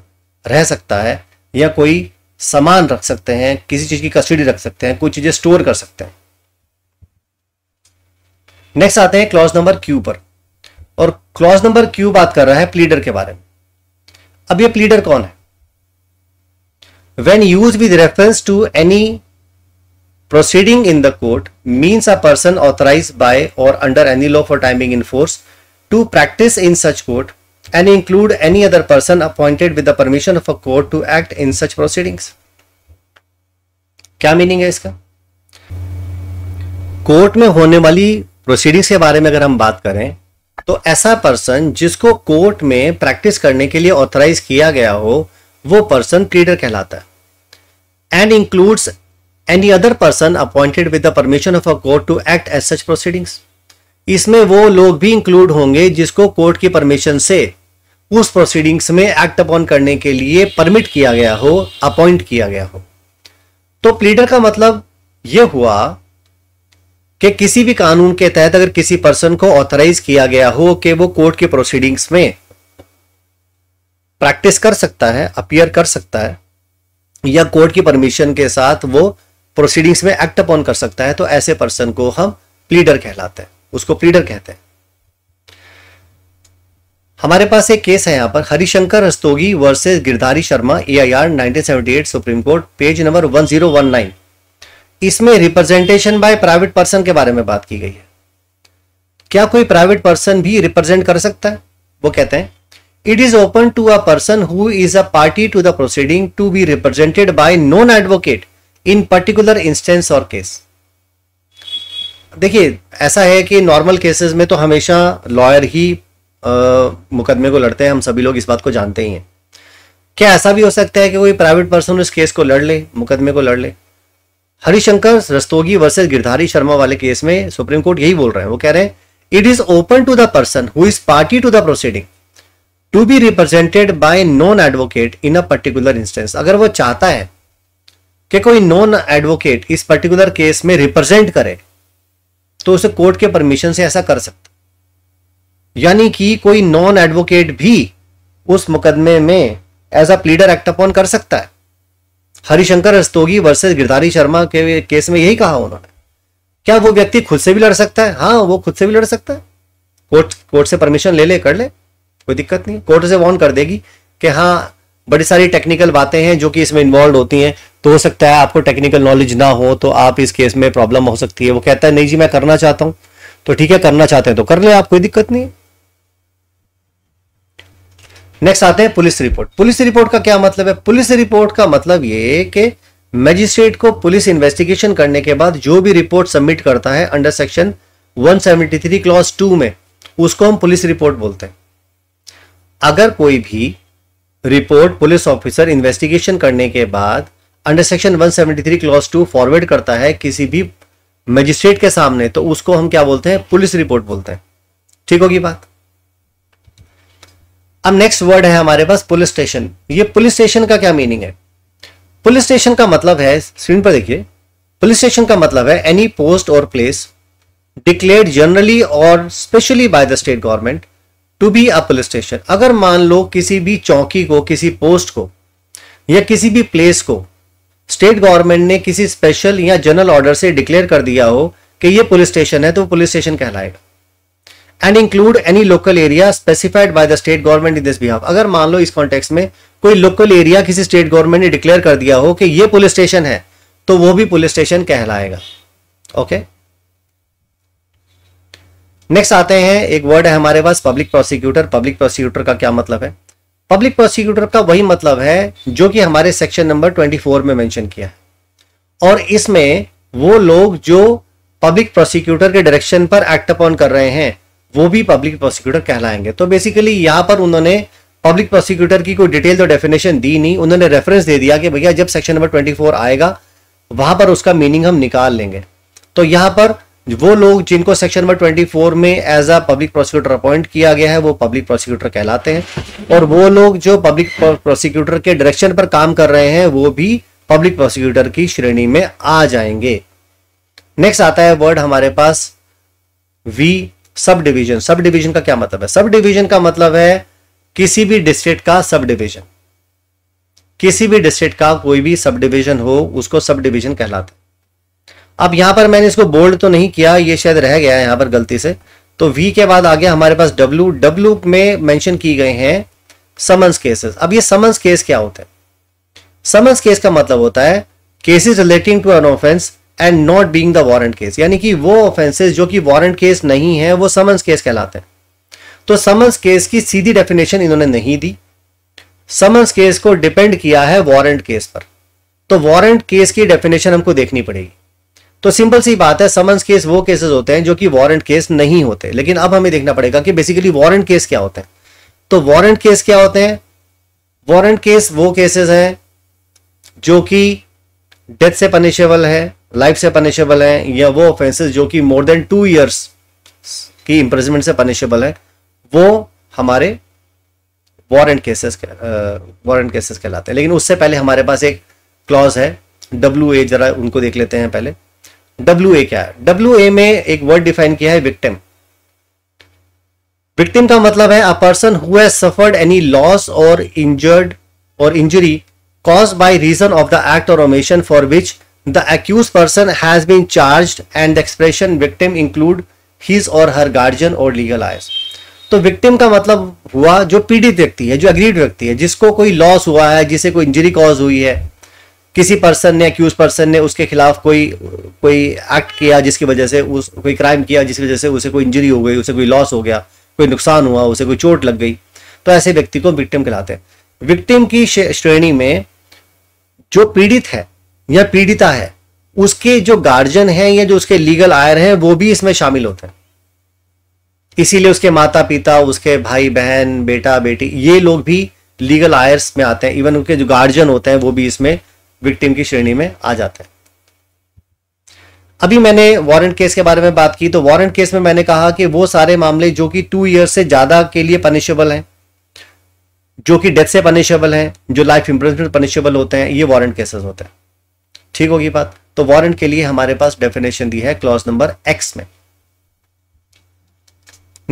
रह सकता है या कोई सामान रख सकते हैं किसी चीज की कस्टडी रख सकते हैं कुछ चीजें स्टोर कर सकते हैं नेक्स्ट आते हैं क्लॉज नंबर क्यू पर और क्लॉज नंबर क्यू बात कर रहा है प्लीडर के बारे में अब ये प्लीडर कौन है when use with reference to any proceeding in the court means a person authorise by or under any law for timing in force to practise in such court and include any other person appointed with the permission of a court to act in such proceedings क्या मीनिंग है इसका कोर्ट में होने वाली प्रोसीडिंग्स के बारे में अगर हम बात करें तो ऐसा पर्सन जिसको कोर्ट में प्रैक्टिस करने के लिए ऑथराइज किया गया हो वो पर्सन प्लीडर कहलाता है and includes any other person appointed with the permission of a court to act as such proceedings इसमें वो लोग भी इंक्लूड होंगे जिसको कोर्ट की परमिशन से उस प्रोसीडिंग्स में एक्ट अपॉन करने के लिए परमिट किया गया हो अपॉइंट किया गया हो तो प्लीडर का मतलब यह हुआ कि किसी भी कानून के तहत अगर किसी पर्सन को ऑथराइज किया गया हो कि वो कोर्ट के प्रोसीडिंग्स में प्रैक्टिस कर सकता है अपियर कर सकता है या कोर्ट की परमिशन के साथ वो प्रोसीडिंग्स में एक्ट अपॉन कर सकता है तो ऐसे पर्सन को हम प्लीडर कहलाते हैं उसको प्लीडर कहते हैं हमारे पास एक केस है यहां पर Harishankar Rastogi versus Girdhari Sharma A I R nineteen supreme court page number 1019 इसमें रिप्रेजेंटेशन बाय प्राइवेट पर्सन के बारे में बात की गई है क्या कोई प्राइवेट पर्सन भी रिप्रेजेंट कर सकता है वो कहते हैं it is open to a person who is a party to the proceeding to be represented by non advocate in particular instance और केस देखिए ऐसा है कि नॉर्मल केसेस में तो हमेशा लॉयर ही आ, मुकदमे को लड़ते हैं हम सभी लोग इस बात को जानते ही हैं क्या ऐसा भी हो सकता है कि कोई प्राइवेट पर्सन उस केस को लड़ ले मुकदमे को लड़ ले हरिशंकर रस्तोगी वर्सेज गिरधारी शर्मा वाले केस में सुप्रीम कोर्ट यही बोल रहे हैं वो कह रहे हैं it is open to the person who is party to the proceeding to be represented by non advocate in a particular instance अगर वो चाहता है कि कोई नॉन एडवोकेट इस पर्टिकुलर केस में रिप्रेजेंट करे तो उसे कोर्ट के परमिशन से ऐसा कर सकता यानी कि कोई नॉन एडवोकेट भी उस मुकदमे में as a pleader act upon कर सकता है हरिशंकर रस्तोगी वर्सेज गिरधारी शर्मा के केस में यही कहा उन्होंने क्या वो व्यक्ति खुद से भी लड़ सकता है हाँ वो खुद से भी लड़ सकता है कोर्ट कोर्ट से परमिशन ले ले कर ले कोई दिक्कत नहीं कोर्ट से वॉर्न कर देगी कि हाँ बड़ी सारी टेक्निकल बातें हैं जो कि इसमें इन्वॉल्व होती हैं तो हो सकता है आपको टेक्निकल नॉलेज ना हो तो आप इस केस में प्रॉब्लम हो सकती है वो कहता है नहीं जी मैं करना चाहता हूँ तो ठीक है करना चाहते हैं तो कर ले आप कोई दिक्कत नहीं नेक्स्ट आते हैं पुलिस रिपोर्ट पुलिस रिपोर्ट का क्या मतलब है पुलिस रिपोर्ट का मतलब ये कि मजिस्ट्रेट को पुलिस इन्वेस्टिगेशन करने के बाद जो भी रिपोर्ट सबमिट करता है अंडर सेक्शन 173 क्लॉज टू में उसको हम पुलिस रिपोर्ट बोलते हैं अगर कोई भी रिपोर्ट पुलिस ऑफिसर इन्वेस्टिगेशन करने के बाद under section 173 clause two forward करता है किसी भी मजिस्ट्रेट के सामने तो उसको हम क्या बोलते हैं पुलिस रिपोर्ट बोलते हैं ठीक होगी बात अब नेक्स्ट वर्ड है हमारे पास पुलिस स्टेशन ये पुलिस स्टेशन का क्या मीनिंग है पुलिस स्टेशन का मतलब है स्क्रीन पर देखिए पुलिस स्टेशन का मतलब है any post or place declare generally or specially by the state government to be a police station अगर मान लो किसी भी चौकी को किसी पोस्ट को या किसी भी प्लेस को स्टेट गवर्नमेंट ने किसी स्पेशल या जनरल ऑर्डर से डिक्लेयर कर दिया हो कि ये पुलिस स्टेशन है तो पुलिस स्टेशन कहलाएगा and include any local area specified by the state government in this behalf अगर मान लो इस कॉन्टेक्स में कोई लोकल एरिया किसी स्टेट गवर्नमेंट ने डिक्लेयर कर दिया हो कि ये पुलिस स्टेशन है तो वो भी पुलिस स्टेशन कहलाएगा ओके नेक्स्ट आते हैं एक वर्ड है हमारे पास पब्लिक प्रोसिक्यूटर पब्लिक प्रोसिक्यूटर का क्या मतलब है पब्लिक प्रोसिक्यूटर का वही मतलब है जो कि हमारे सेक्शन नंबर 24 में मेंशन किया है और इसमें वो लोग जो पब्लिक प्रोसिक्यूटर के डायरेक्शन पर एक्ट अपॉन कर रहे हैं वो भी पब्लिक प्रोसिक्यूटर कहलाएंगे तो बेसिकली यहाँ पर उन्होंने पब्लिक प्रोसिक्यूटर की कोई डिटेल तो डेफिनेशन दी नहीं उन्होंने रेफरेंस दे दिया कि भैया जब सेक्शन नंबर ट्वेंटी फोर आएगा वहां पर उसका मीनिंग हम निकाल लेंगे तो यहाँ पर वो लोग जिनको सेक्शन नंबर ट्वेंटी फोर में as a public prosecutor appoint किया गया है वो पब्लिक प्रोसिक्यूटर कहलाते हैं और वो लोग जो पब्लिक प्रोसिक्यूटर के डायरेक्शन पर काम कर रहे हैं वो भी पब्लिक प्रोसिक्यूटर की श्रेणी में आ जाएंगे नेक्स्ट आता है वर्ड हमारे पास V subdivision subdivision का क्या मतलब है सब डिवीजन का मतलब है किसी भी डिस्ट्रिक्ट का सब डिवीजन किसी भी डिस्ट्रिक्ट का कोई भी सब डिवीजन हो उसको सब डिवीजन कहलाते अब यहां पर मैंने इसको बोल्ड तो नहीं किया ये शायद रह गया है यहां पर गलती से तो वी के बाद आ गया हमारे पास डब्ल्यू डब्ल्यू में मेंशन की गए हैं समन्स केसेस अब ये समन्स केस क्या होते हैं समन्स केस का मतलब होता है cases relating to an offence and not being the warrant case यानी कि वो ऑफेंसेज जो कि वारंट केस नहीं है वो समन्स केस कहलाते हैं तो समन्स केस की सीधी डेफिनेशन इन्होंने नहीं दी समन्स केस को डिपेंड किया है वारंट केस पर तो वारंट केस की डेफिनेशन हमको देखनी पड़ेगी तो सिंपल सी बात है समन्स केस वो केसेस होते हैं जो कि वारंट केस नहीं होते लेकिन अब हमें देखना पड़ेगा कि बेसिकली वारंट केस क्या होते हैं तो वारंट केस क्या होते हैं वारंट केस वो केसेस हैं जो कि डेथ से पनिशेबल है लाइफ से पनिशेबल है या वो ऑफेंसेस जो कि मोर देन टू ईयर्स की इंप्रेजमेंट से पनिशेबल है वो हमारे वारंट केसेस वारंट केसेस कहलाते हैं लेकिन उससे पहले हमारे पास एक क्लॉज है डब्ल्यू ए जरा उनको देख लेते हैं पहले डब्ल्यू ए क्या है डब्ल्यू ए में एक वर्ड डिफाइन किया है विक्टिम विक्टिम का मतलब है a person who has suffered any loss or injured or injury cause by reason of the act or omission for which The accused person has been charged and the expression victim include his or her guardian or legal eyes. तो विक्टिम का मतलब हुआ जो पीड़ित व्यक्ति है जो अग्रीड व्यक्ति है जिसको कोई लॉस हुआ है जिसे कोई इंजरी कॉज हुई है किसी पर्सन ने अक्यूज पर्सन ने उसके खिलाफ कोई कोई एक्ट किया जिसकी वजह से उस कोई क्राइम किया जिसकी वजह से उसे कोई इंजरी हो गई उसे कोई लॉस हो गया कोई नुकसान हुआ उसे कोई चोट लग गई तो ऐसे व्यक्ति को विक्टिम कहलाते हैं विक्टिम की श्रेणी में जो पीड़ित है या पीड़िता है उसके जो गार्जियन है या जो उसके लीगल आयर हैं वो भी इसमें शामिल होते हैं इसीलिए उसके माता पिता उसके भाई बहन बेटा बेटी ये लोग भी लीगल आयर्स में आते हैं इवन उनके जो गार्जियन होते हैं वो भी इसमें विक्टिम की श्रेणी में आ जाते हैं अभी मैंने वारंट केस के बारे में बात की तो वारंट केस में मैंने कहा कि वो सारे मामले जो कि टू ईयर से ज्यादा के लिए पनिशेबल हैं जो कि डेथ से पनिशेबल हैं जो लाइफ इम्प्रेसमेंट पनिशेबल होते हैं ये वारंट केसेस होते हैं ठीक होगी बात तो वारंट के लिए हमारे पास डेफिनेशन दी है क्लॉज नंबर एक्स में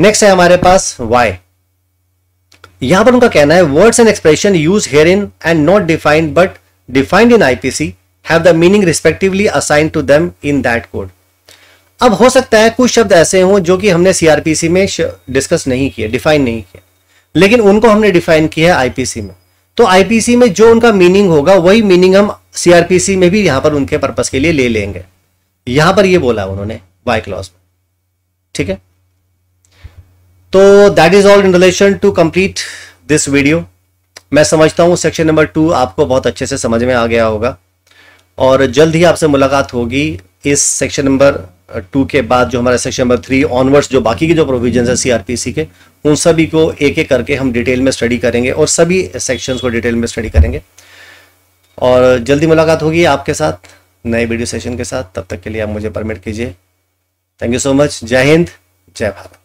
नेक्स्ट है हमारे पास वाई यहां पर उनका कहना है words and expression use here in and not defined but defined in IPC have the meaning respectively assign to them in that code अब हो सकता है कुछ शब्द ऐसे हों जो कि हमने सीआरपीसी में डिस्कस नहीं किए डिफाइन नहीं किए लेकिन उनको हमने डिफाइन किया है आईपीसी में तो आईपीसी में जो उनका मीनिंग होगा वही मीनिंग हम सीआरपीसी में भी यहां पर उनके पर्पज के लिए ले लेंगे यहां पर यह बोला उन्होंने वाई क्लॉज में ठीक है तो that is all in relation to complete this video मैं समझता हूं सेक्शन नंबर टू आपको बहुत अच्छे से समझ में आ गया होगा और जल्द ही आपसे मुलाकात होगी इस सेक्शन नंबर टू के बाद जो हमारा सेक्शन नंबर थ्री ऑनवर्ड्स जो बाकी के जो प्रोविजन है सीआरपीसी के उन सभी को एक एक करके हम डिटेल में स्टडी करेंगे और सभी सेक्शंस को डिटेल में स्टडी करेंगे और जल्दी मुलाकात होगी आपके साथ नए वीडियो सेशन के साथ तब तक के लिए आप मुझे परमिट कीजिए थैंक यू सो मच जय हिंद जय भारत